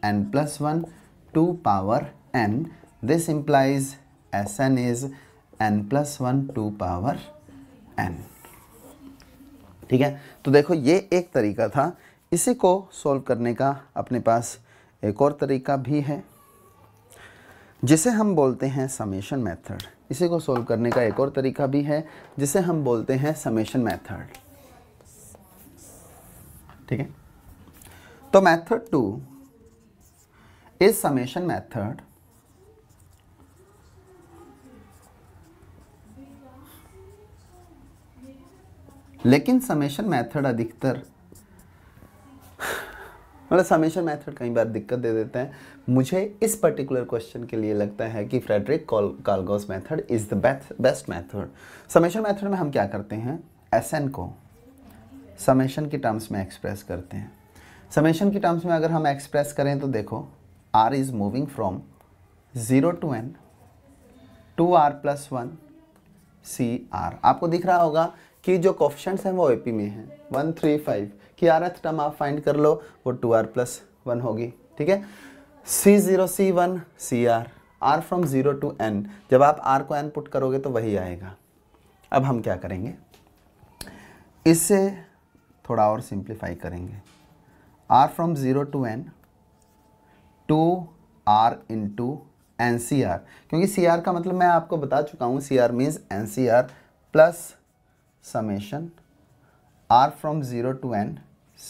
N plus one two power n this implies S n is n plus one two power n ठीक है तो देखो ये एक तरीका था इसी को सॉल्व करने का अपने पास एक और तरीका भी है जिसे हम बोलते हैं समेशन मेथड इसी को सॉल्व करने का एक और तरीका भी है जिसे हम बोलते हैं समेशन मेथड ठीक है तो method two is summation method लेकिन समेशन मेथड अधिकतर मतलब समेशन मेथड कई बार दिक्कत दे देते हैं मुझे इस पर्टिकुलर क्वेश्चन के लिए लगता है कि Frederick Carl Gauss method is the best method summation method में हम क्या करते हैं एस एन को समेशन की टर्म्स में एक्सप्रेस करते हैं समेशन की टर्म्स में अगर हम एक्सप्रेस करें तो देखो r is moving from zero to n two r plus one C r आपको दिख रहा होगा कि जो कॉफिशंट्स हैं वो ए में हैं वन थ्री फाइव की एथ टर्म आप फाइंड कर लो वो टू आर प्लस वन होगी ठीक है C zero C one C r r from zero to n जब आप आर को एन पुट करोगे तो वही आएगा अब हम क्या करेंगे इससे थोड़ा और सिंप्लीफाई करेंगे r from zero to n two r into n C r क्योंकि सी आर का मतलब मैं आपको बता चुका हूँ C r means n C r plus summation r from zero to n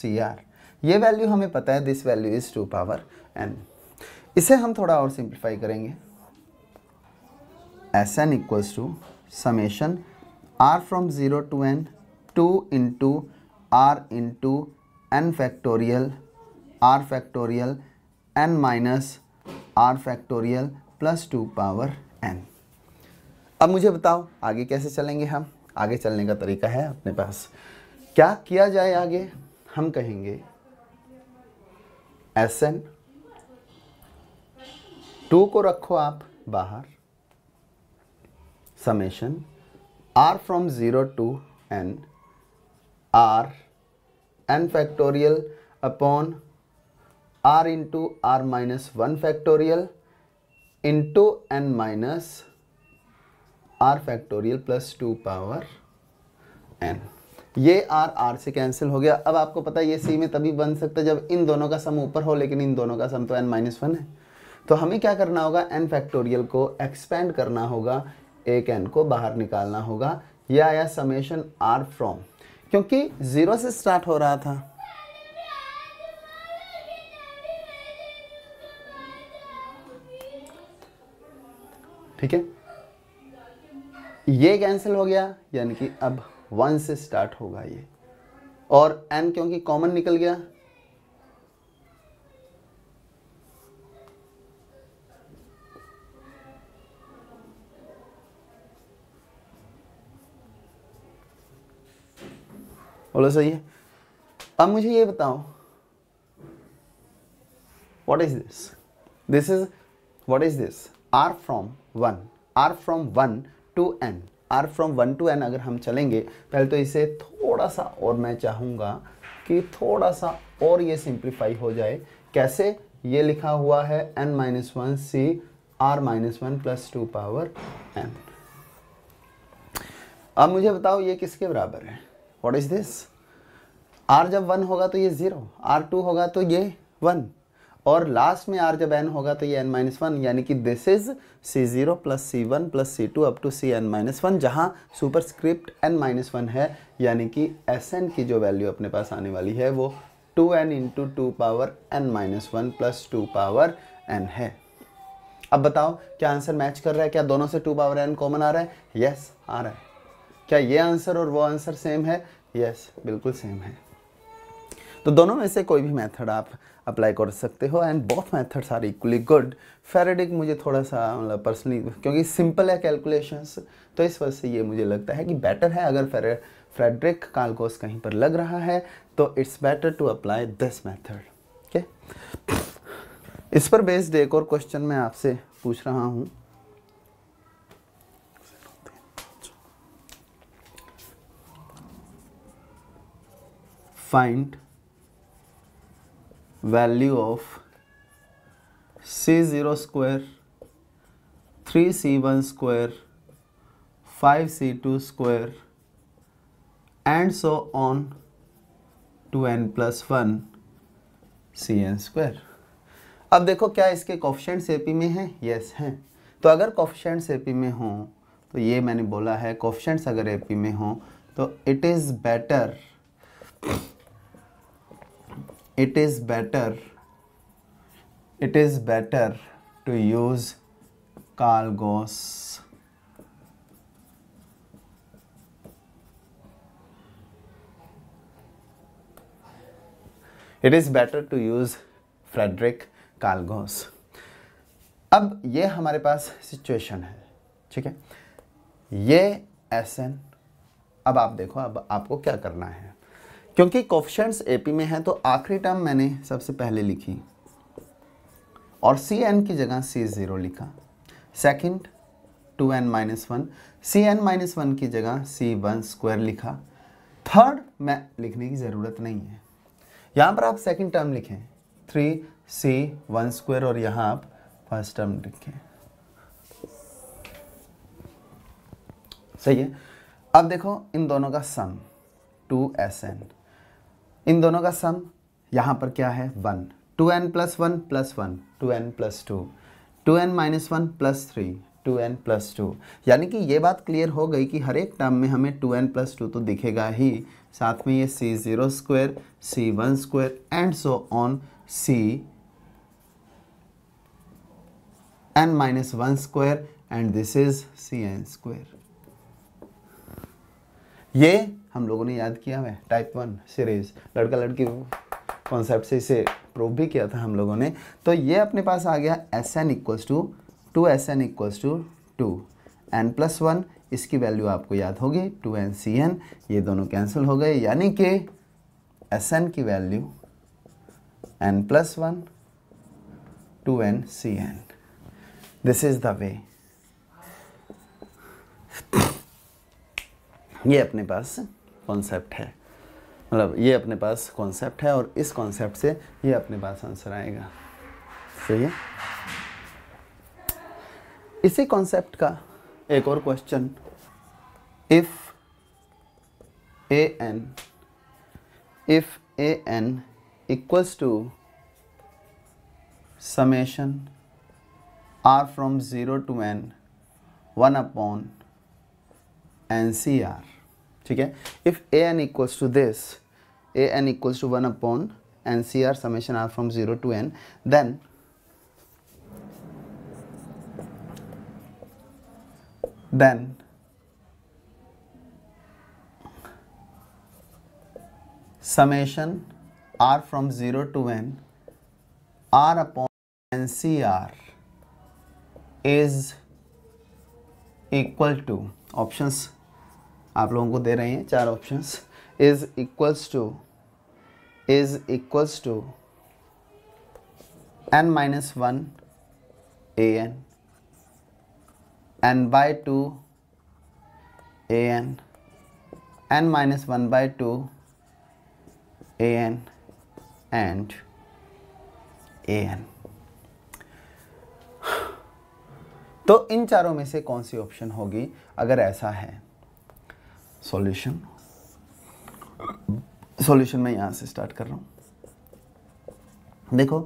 C r ये वैल्यू हमें पता है this value is two power n इसे हम थोड़ा और सिंप्लीफाई करेंगे S N equals to summation r from zero to n two into r into n factorial r factorial n minus r factorial plus two power n अब मुझे बताओ आगे कैसे चलेंगे हम आगे चलने का तरीका है अपने पास क्या किया जाए आगे हम कहेंगे एस एन टू को रखो आप बाहर summation r from zero to n r n factorial upon r into r minus one factorial into n minus r factorial plus two power n ये आर आर से कैंसिल हो गया अब आपको पता है ये सी में तभी बन सकता है जब इन दोनों का सम ऊपर हो लेकिन इन दोनों का सम तो एन माइनस वन है तो हमें क्या करना होगा एन फैक्टोरियल को एक्सपेंड करना होगा एक एन को बाहर निकालना होगा यह आया समेशन आर फ्रॉम क्योंकि ज़ीरो से स्टार्ट हो रहा था ठीक है ये कैंसिल हो गया यानी कि अब वन से स्टार्ट होगा ये और एन क्योंकि कॉमन निकल गया बोलो सही है अब मुझे ये बताओ what is this this is what is this r from one r from one to n r from one to n अगर हम चलेंगे पहले तो इसे थोड़ा सा और मैं चाहूँगा कि थोड़ा सा और ये सिंप्लीफाई हो जाए कैसे ये लिखा हुआ है n minus one C r minus one plus two power n अब मुझे बताओ ये किसके बराबर है वॉट इज दिस आर जब वन होगा तो ये ज़ीरो आर टू होगा तो ये वन और लास्ट में आर जब एन होगा तो ये एन माइनस वन यानी कि this is C zero plus C one plus C two up to C n minus one जहाँ सुपरस्क्रिप्ट एन माइनस वन है यानी कि एस एन की जो वैल्यू अपने पास आने वाली है वो two n into two power n minus one plus two power n है अब बताओ क्या आंसर मैच कर रहा है क्या दोनों से टू पावर एन कॉमन आ रहा है यस आ रहा है क्या ये आंसर और वो आंसर सेम है यस बिल्कुल सेम है तो दोनों में से कोई भी मेथड आप अप्लाई कर सकते हो and both methods are equally good Frederick मुझे थोड़ा सा मतलब पर्सनली क्योंकि सिंपल है कैलकुलेशंस तो इस वजह से ये मुझे लगता है कि बेटर है अगर फेरे फ्रेडरिक कालकोस कहीं पर लग रहा है तो it's better to apply this method okay इस पर बेस्ड एक और क्वेश्चन मैं आपसे पूछ रहा हूँ find value of C zero three C one square five C two square and so on two N plus one C n square अब देखो क्या इसके कॉफिशेंट्स पी में हैं यस हैं तो अगर कॉफिशेंट्स पी में हों तो ये मैंने बोला है कॉफिशेंट्स अगर पी में हों तो it is better it is better it is better to use Calgos it is better to use Frederick Carl Gauss अब ये हमारे पास सिचुएशन है ठीक है ये एस एन अब आप देखो अब आपको क्या करना है क्योंकि कोफिशंट्स एपी में हैं तो आखिरी टर्म मैंने सबसे पहले लिखी और सी एन की जगह सी ज़ीरो लिखा second two n minus one C n minus one की जगह सी वन स्क्वायर लिखा थर्ड मैं लिखने की ज़रूरत नहीं है यहाँ पर आप सेकंड टर्म लिखें थ्री सी वन स्क्वायर और यहाँ आप फर्स्ट टर्म लिखें सही है अब देखो इन दोनों का सम टू एस एन इन दोनों का सम यहाँ पर क्या है one to N plus one plus one to N plus two two n minus one plus three two N plus two यानी कि ये बात क्लियर हो गई कि हर एक टर्म में हमें टू एन प्लस टू तो दिखेगा ही साथ में ये C zero square C one square and so on C n minus one square and this is C n square ये हम लोगों ने याद किया है टाइप वन सीरीज लड़का लड़की कॉन्सेप्ट से इसे प्रूव भी किया था हम लोगों ने तो ये अपने पास आ गया S N equals to two S N equals to two N plus one इसकी वैल्यू आपको याद होगी टू एन सी एन ये दोनों कैंसिल हो गए यानी कि एस एन की value n plus one to n C n this is the way ये अपने पास कॉन्सेप्ट है मतलब ये अपने पास कॉन्सेप्ट है और इस कॉन्सेप्ट से ये अपने पास आंसर आएगा सही है इसी कॉन्सेप्ट का एक और question if a n if a n equals to summation r from zero to n one upon n C r ठीक है if a n equals to this a n equals to one upon n C r summation r from zero to n then then r from zero to n r upon n C r is equal to option आप लोगों को दे रहे हैं चार options is equals to is equals to n minus one a n n by two a n n minus one by two a n and a n तो इन चारों में से कौन सी ऑप्शन होगी अगर ऐसा है सॉल्यूशन सॉल्यूशन मैं यहाँ से स्टार्ट कर रहा हूँ देखो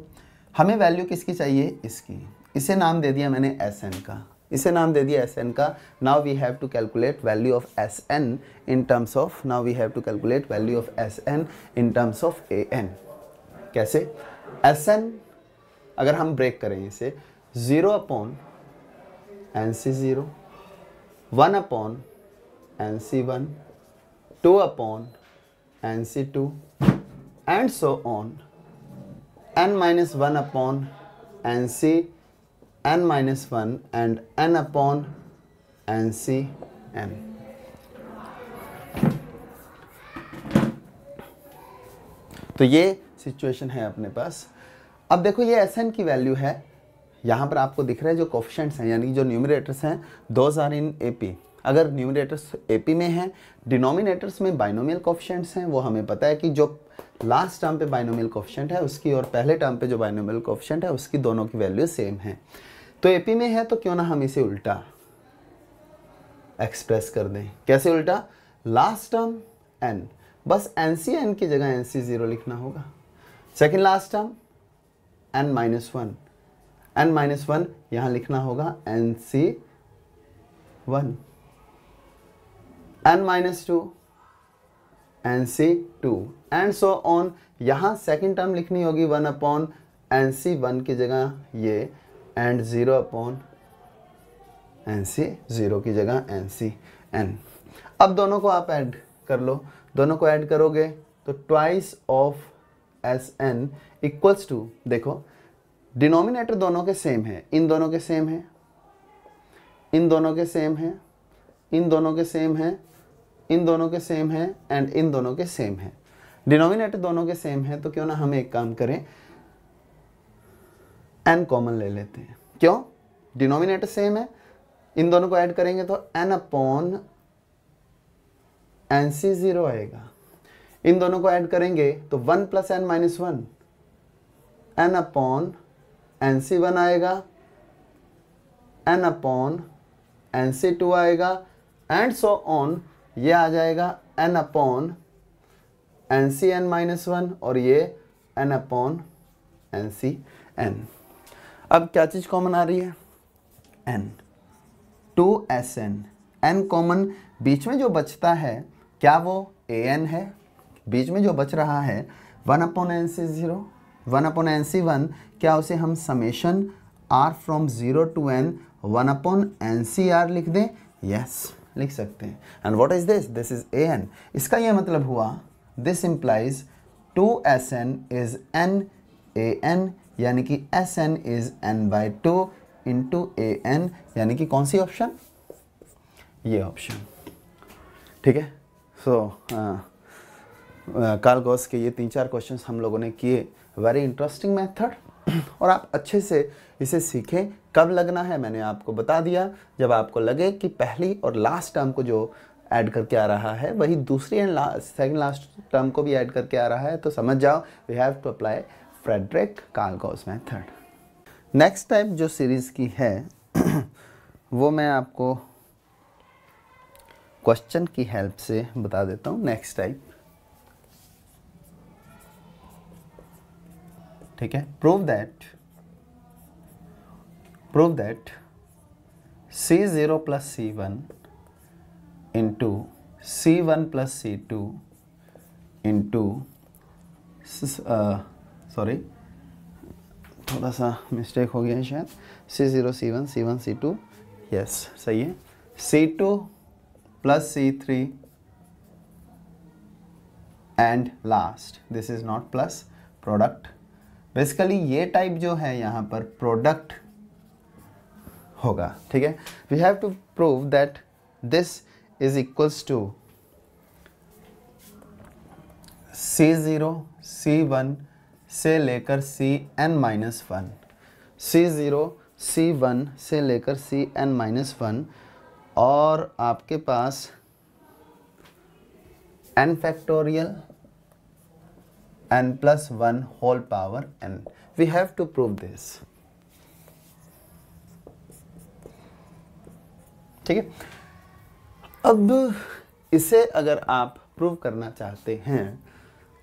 हमें वैल्यू किसकी चाहिए इसकी इसे नाम दे दिया मैंने एस एन का इसे नाम दे दिया एस एन का now we have to calculate value of S n in terms of now we have to calculate value of S n in terms of a n कैसे एस एन अगर हम break करें इसे zero upon n C zero one upon n C one two upon n C two and so on n minus one upon n C n minus one and N upon n C n तो ये situation है अपने पास अब देखो ये S n की value है यहाँ पर आपको दिख रहा है जो कॉफिशेंट्स हैं यानी जो न्यूमिनेटर्स हैं those are in A P अगर न्यूमरेटर्स एपी में हैं डिनोमिनेटर्स में बाइनोमियल कॉफिशेंट्स हैं वो हमें पता है कि जो लास्ट टर्म पे बाइनोमियल कॉफिशेंट है उसकी और पहले टर्म पे जो बाइनोमियल कॉफिशेंट है उसकी दोनों की वैल्यू सेम है तो एपी में है तो क्यों ना हम इसे उल्टा एक्सप्रेस कर दें कैसे उल्टा लास्ट टर्म एन बस एन सी एन की जगह एन सी ज़ीरो लिखना होगा second last term n minus one n minus one यहाँ लिखना होगा n C one n minus two n C two and so on यहाँ सेकेंड टर्म लिखनी होगी one upon n C one की जगह ये and zero upon n C zero की जगह एन सी एन अब दोनों को आप ऐड कर लो दोनों को ऐड करोगे तो twice of S N equals to देखो डिनोमिनेटर दोनों के सेम है इन दोनों के सेम है इन दोनों के सेम है इन दोनों के सेम है इन दोनों के सेम हैं एंड इन दोनों के सेम हैं डिनोमिनेटर दोनों के सेम हैं तो क्यों ना हम एक काम करें एन कॉमन ले लेते हैं क्यों डिनोमिनेटर सेम है इन दोनों को ऐड करेंगे तो n upon n C zero आएगा इन दोनों को ऐड करेंगे तो one plus n minus one n upon n C one आएगा n upon n C two आएगा एंड सो ऑन ये आ जाएगा n upon n C n minus one और ये n upon n C n अब क्या चीज़ कॉमन आ रही है n two S n n common बीच में जो बचता है क्या वो ए एन है बीच में जो बच रहा है one upon n C zero one upon n C one क्या उसे हम summation r from zero to n one upon n C r लिख दें यस yes. लिख सकते हैं and what is this this is a n इसका यह मतलब हुआ this implies two S n is n a n यानी कि S n is n by two into a n यानी कि कौन सी ऑप्शन ये ऑप्शन ठीक है सो कार्ल गॉस के ये तीन चार क्वेश्चंस हम लोगों ने किए वेरी इंटरेस्टिंग मेथड और आप अच्छे से इसे सीखें कब लगना है मैंने आपको बता दिया जब आपको लगे कि पहली और लास्ट टर्म को जो ऐड करके आ रहा है वही दूसरी and last second last term को भी ऐड करके आ रहा है तो समझ जाओ we have to apply Frederick Carl Gauss method next type जो सीरीज़ की है वो मैं आपको क्वेश्चन की हेल्प से बता देता हूँ नेक्स्ट टाइप ठीक है prove that prove that C0 plus C1 into C1 plus C2 into uh, sorry थोड़ा सा मिस्टेक हो गया है शायद C zero C one C one C two yes सही है C two plus C three and last this is not plus product basically ये type जो है यहाँ पर प्रोडक्ट होगा ठीक है we have to prove that this is equals to C zero C one से लेकर C n minus one C zero C one से लेकर सी एन माइनस वन और आपके पास N factorial n plus one whole power n we have to prove this ठीक है अब इसे अगर आप प्रूव करना चाहते हैं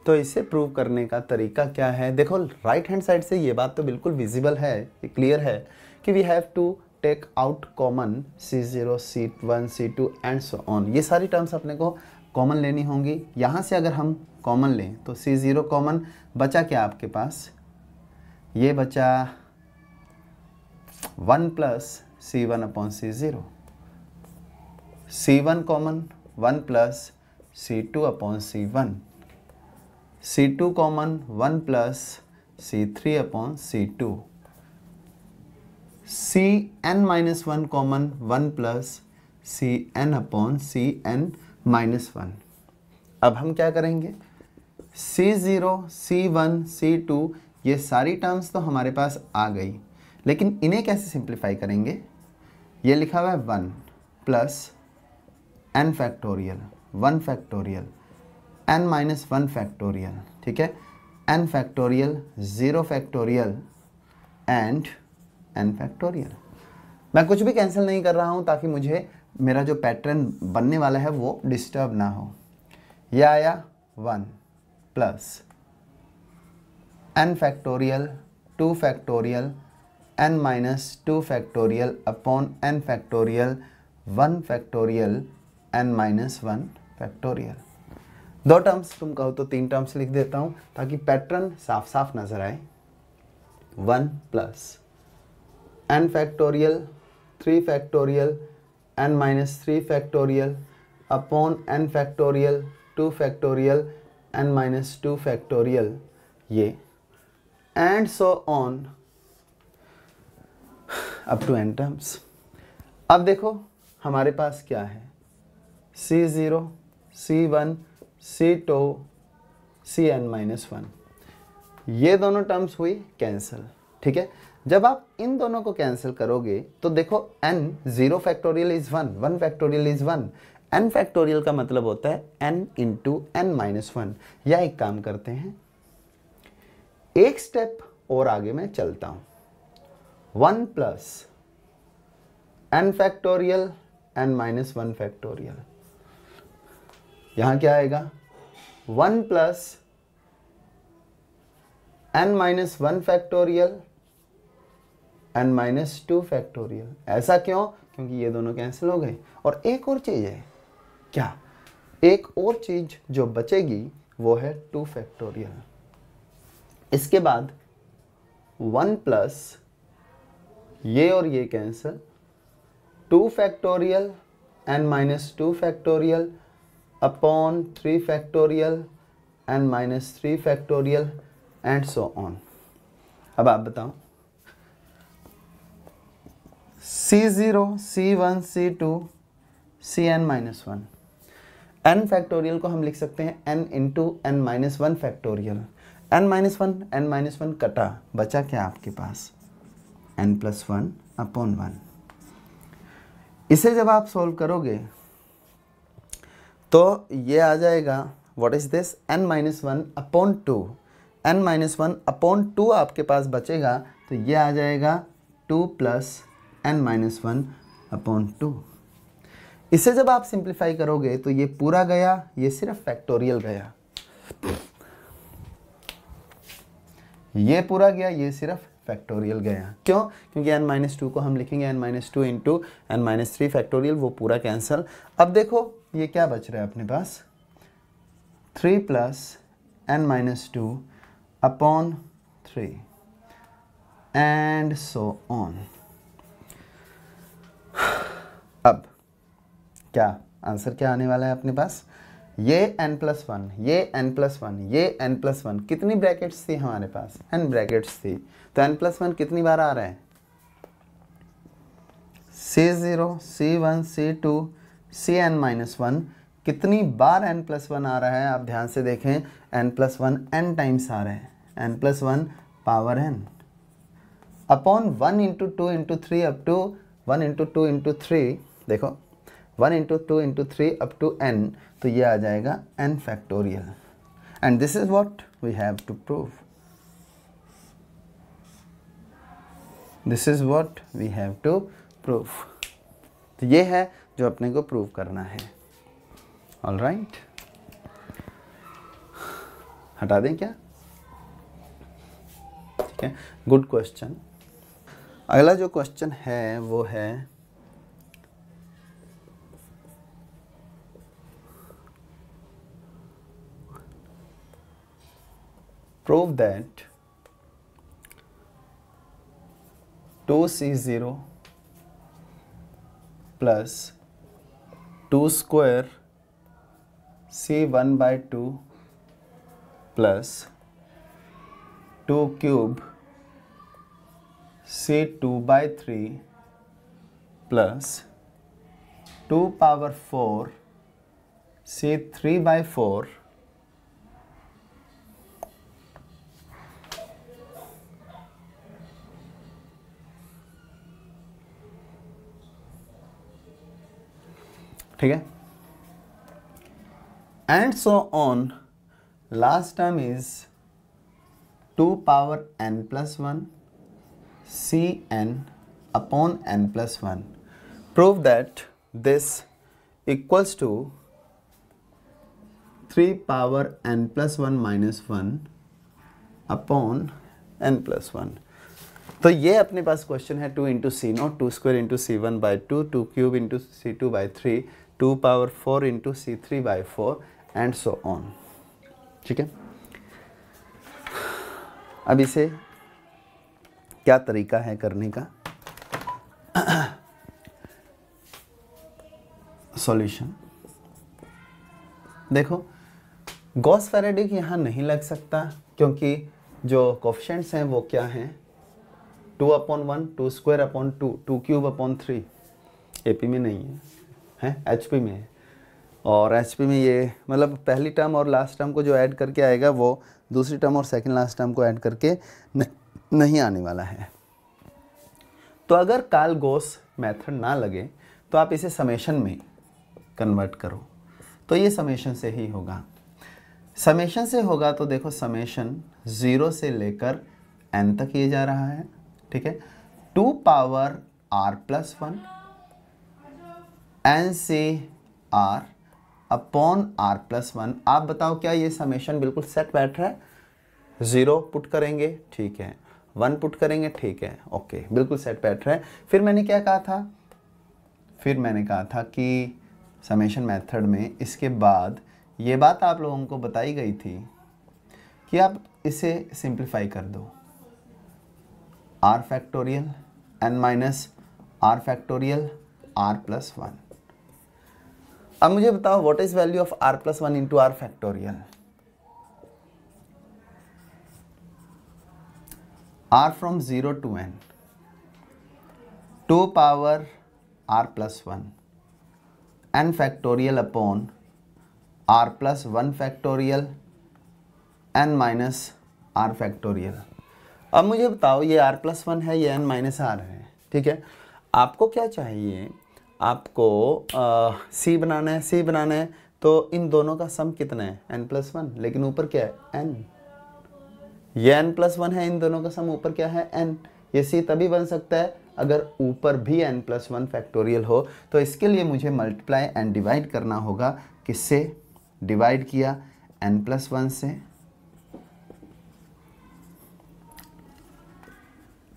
तो इसे प्रूव करने का तरीका क्या है देखो राइट हैंड साइड से ये बात तो बिल्कुल विजिबल है क्लियर है कि we have to take out common C zero C one C two and so on ये सारी टर्म्स अपने को कॉमन लेनी होंगी यहाँ से अगर हम कॉमन लें तो सी ज़ीरो कॉमन बचा क्या आपके पास ये बचा one plus C one upon C zero C one common one plus C two upon C one C two common one plus C three upon C two C n minus one common one plus C n upon C n minus one अब हम क्या करेंगे C zero C one C two ये सारी terms तो हमारे पास आ गई लेकिन इन्हें कैसे सिंप्लीफाई करेंगे ये लिखा हुआ है one plus n factorial one factorial n minus one factorial ठीक है n factorial zero factorial and n factorial मैं कुछ भी कैंसिल नहीं कर रहा हूँ ताकि मुझे मेरा जो पैटर्न बनने वाला है वो डिस्टर्ब ना हो यह आया one plus n factorial two factorial n minus two factorial upon n factorial one factorial n minus one factorial दो टर्म्स तुम कहो तो तीन टर्म्स लिख देता हूँ ताकि पैटर्न साफ साफ नजर आए one plus n factorial three factorial n minus three factorial upon n factorial two factorial n minus two factorial ये and so on up to n terms अब देखो हमारे पास क्या है C zero C one C two C n minus one ये दोनों terms हुई कैंसिल ठीक है जब आप इन दोनों को कैंसिल करोगे तो देखो n zero factorial is one one factorial is one n factorial का मतलब होता है n into n minus one या एक काम करते हैं एक स्टेप और आगे मैं चलता हूँ one plus n factorial n minus one factorial यहां क्या आएगा one plus n minus one factorial n minus two factorial ऐसा क्यों क्योंकि ये दोनों कैंसिल हो गए और एक और चीज़ है क्या एक और चीज़ जो बचेगी वो है टू फैक्टोरियल इसके बाद वन प्लस ये और ये cancel two factorial n minus two factorial upon three factorial and minus three factorial and so on अब आप बताओ C zero C one C two C n minus one n factorial को हम लिख सकते हैं n into n minus one factorial n minus one n minus one कटा बचा क्या आपके पास n plus one upon one इसे जब आप सॉल्व करोगे तो ये आ जाएगा what is this n minus one upon two n minus one upon two आपके पास बचेगा तो ये आ जाएगा two plus n minus one upon two इसे जब आप सिंप्लीफाई करोगे तो ये पूरा गया ये सिर्फ फैक्टोरियल गया ये पूरा गया ये सिर्फ फैक्टोरियल गया क्यों क्योंकि एन माइनस टू को हम लिखेंगे n minus two into n minus three factorial वो पूरा कैंसिल अब देखो ये क्या बच रहा है अपने पास three plus n minus two upon three and so on अब क्या आंसर क्या आने वाला है अपने पास ये एन प्लस वन ये एन प्लस वन ये एन प्लस वन कितनी ब्रैकेट्स थी हमारे पास एन ब्रैकेट्स थी तो एन प्लस वन कितनी बार आ रहा है C zero C one C two C n minus one कितनी बार एन प्लस वन आ रहा है आप ध्यान से देखें n plus one n times आ रहा है n plus one power n upon one into two into three up to one into two into three देखो one into two into three up to n तो ये आ जाएगा n factorial and this is what we have to prove this is what we have to prove तो ये है जो अपने को प्रूव करना है ऑल राइट right? हटा दें क्या ठीक है गुड क्वेश्चन अगला जो क्वेश्चन है वो है prove that 2c0 plus 2 square c1 by 2 plus 2 cube c2 by 3 plus 2 power 4 c3 by 4 ठीक है and so on last term is two power n plus one C n upon n plus one prove that this equals to three power n plus one minus one upon n plus one तो ये अपने पास question है two into C nought two square into C one by two two cube into C two by three two power four into C three by four and so on ठीक है अब इसे क्या तरीका है करने का सॉल्यूशन देखो गॉस फेरेडिक यहाँ नहीं लग सकता क्योंकि जो कॉफिशेंट्स हैं वो क्या हैं two upon one two square upon two two cube upon three AP में नहीं है हैं एच में और एच में ये मतलब पहली टर्म और लास्ट टर्म को जो ऐड करके आएगा वो दूसरी टर्म और सेकेंड लास्ट टर्म को ऐड करके नहीं आने वाला है तो अगर काल गोस मैथड ना लगे तो आप इसे समेशन में कन्वर्ट करो तो ये समेशन से ही होगा समेशन से होगा तो देखो समेशन ज़ीरो से लेकर एन तक ये जा रहा है ठीक है two power r plus one n से r upon r plus one आप बताओ क्या ये समेशन बिल्कुल सेट बैठ रहा है ज़ीरो पुट करेंगे ठीक है वन पुट करेंगे ठीक है ओके बिल्कुल सेट बैठ रहा है फिर मैंने क्या कहा था फिर मैंने कहा था कि समेशन मेथड में इसके बाद ये बात आप लोगों को बताई गई थी कि आप इसे सिंप्लीफाई कर दो r factorial n minus r factorial r plus one अब मुझे बताओ what is value of r plus one into r factorial r from zero to n two power r plus one n factorial upon r plus one factorial n minus r factorial अब मुझे बताओ ये are plus one है ये N minus are है ठीक है आपको क्या चाहिए आपको सी बनाना है सी बनाना है तो इन दोनों का सम कितना है एन प्लस वन लेकिन ऊपर क्या है एन ये एन प्लस वन है इन दोनों का सम ऊपर क्या है एन ये सी तभी बन सकता है अगर ऊपर भी एन प्लस वन फैक्टोरियल हो तो इसके लिए मुझे मल्टीप्लाई एंड डिवाइड करना होगा किससे डिवाइड किया एन प्लस वन से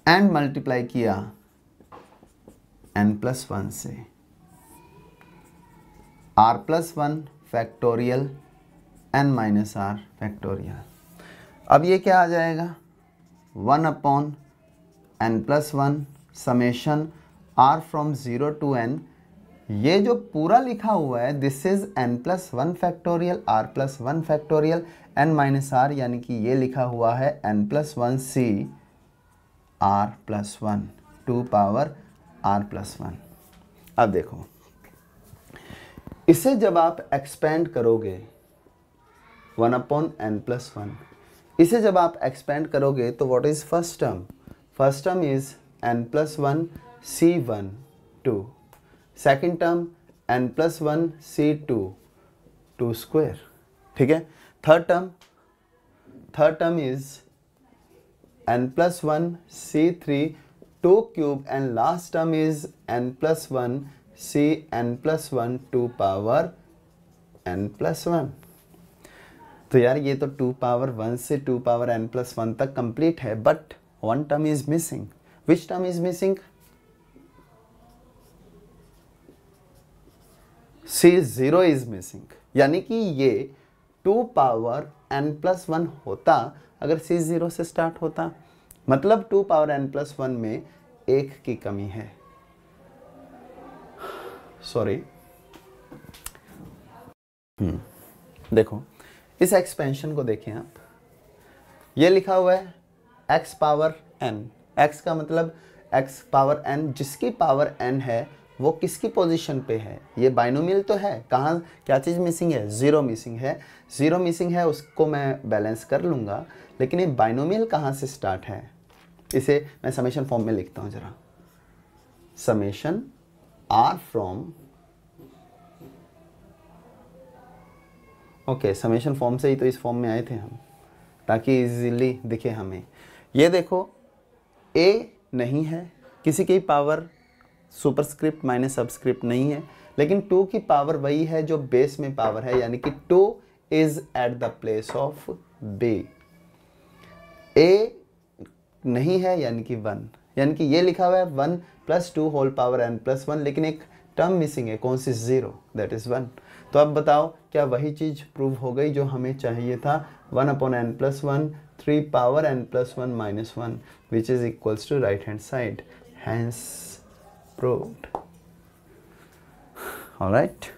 एंड मल्टीप्लाई किया एन प्लस वन से r plus one factorial n minus r factorial अब ये क्या आ जाएगा one upon n plus one summation r from zero to n ये जो पूरा लिखा हुआ है this is n plus one factorial r plus one factorial n minus r यानी कि ये लिखा हुआ है n plus one C r plus one two power r plus one अब देखो इसे जब आप एक्सपेंड करोगे one upon n plus one इसे जब आप एक्सपेंड करोगे तो what is first term first term is n plus one C one two second term n plus one C two two square ठीक है third term third term is n plus one C three two cube and last term is n plus one C n plus one two power n plus one तो यार ये तो two power one से two power n plus one तक complete है but one term is missing which term is missing c zero is missing यानी कि ये two power n plus one होता अगर सी ज़ीरो से स्टार्ट होता मतलब two power n plus one में एक की कमी है सॉरी hmm. देखो इस एक्सपेंशन को देखें आप ये लिखा हुआ है x पावर n x का मतलब x पावर n जिसकी पावर n है वो किसकी पोजीशन पे है ये बाइनोमियल तो है कहाँ क्या चीज़ मिसिंग है ज़ीरो मिसिंग है ज़ीरो मिसिंग है उसको मैं बैलेंस कर लूँगा लेकिन ये बाइनोमियल कहाँ से स्टार्ट है इसे मैं समेशन फॉर्म में लिखता हूँ ज़रा summation are from okay summation form से ही तो इस फॉर्म में आए थे हम ताकि इजीली दिखे हमें ये देखो ए नहीं है किसी की पावर सुपरस्क्रिप्ट माइनस सबस्क्रिप्ट नहीं है लेकिन टू की पावर वही है जो बेस में पावर है यानी कि two is at the place of b a नहीं है यानी कि वन यानी कि ये लिखा हुआ है one plus two whole power n plus one लेकिन एक टर्म मिसिंग है कौन सी ज़ीरो दैट इज़ वन तो अब बताओ क्या वही चीज़ प्रूव हो गई जो हमें चाहिए था one upon n plus one three power n plus one minus one which is equals to right hand side hence prove all right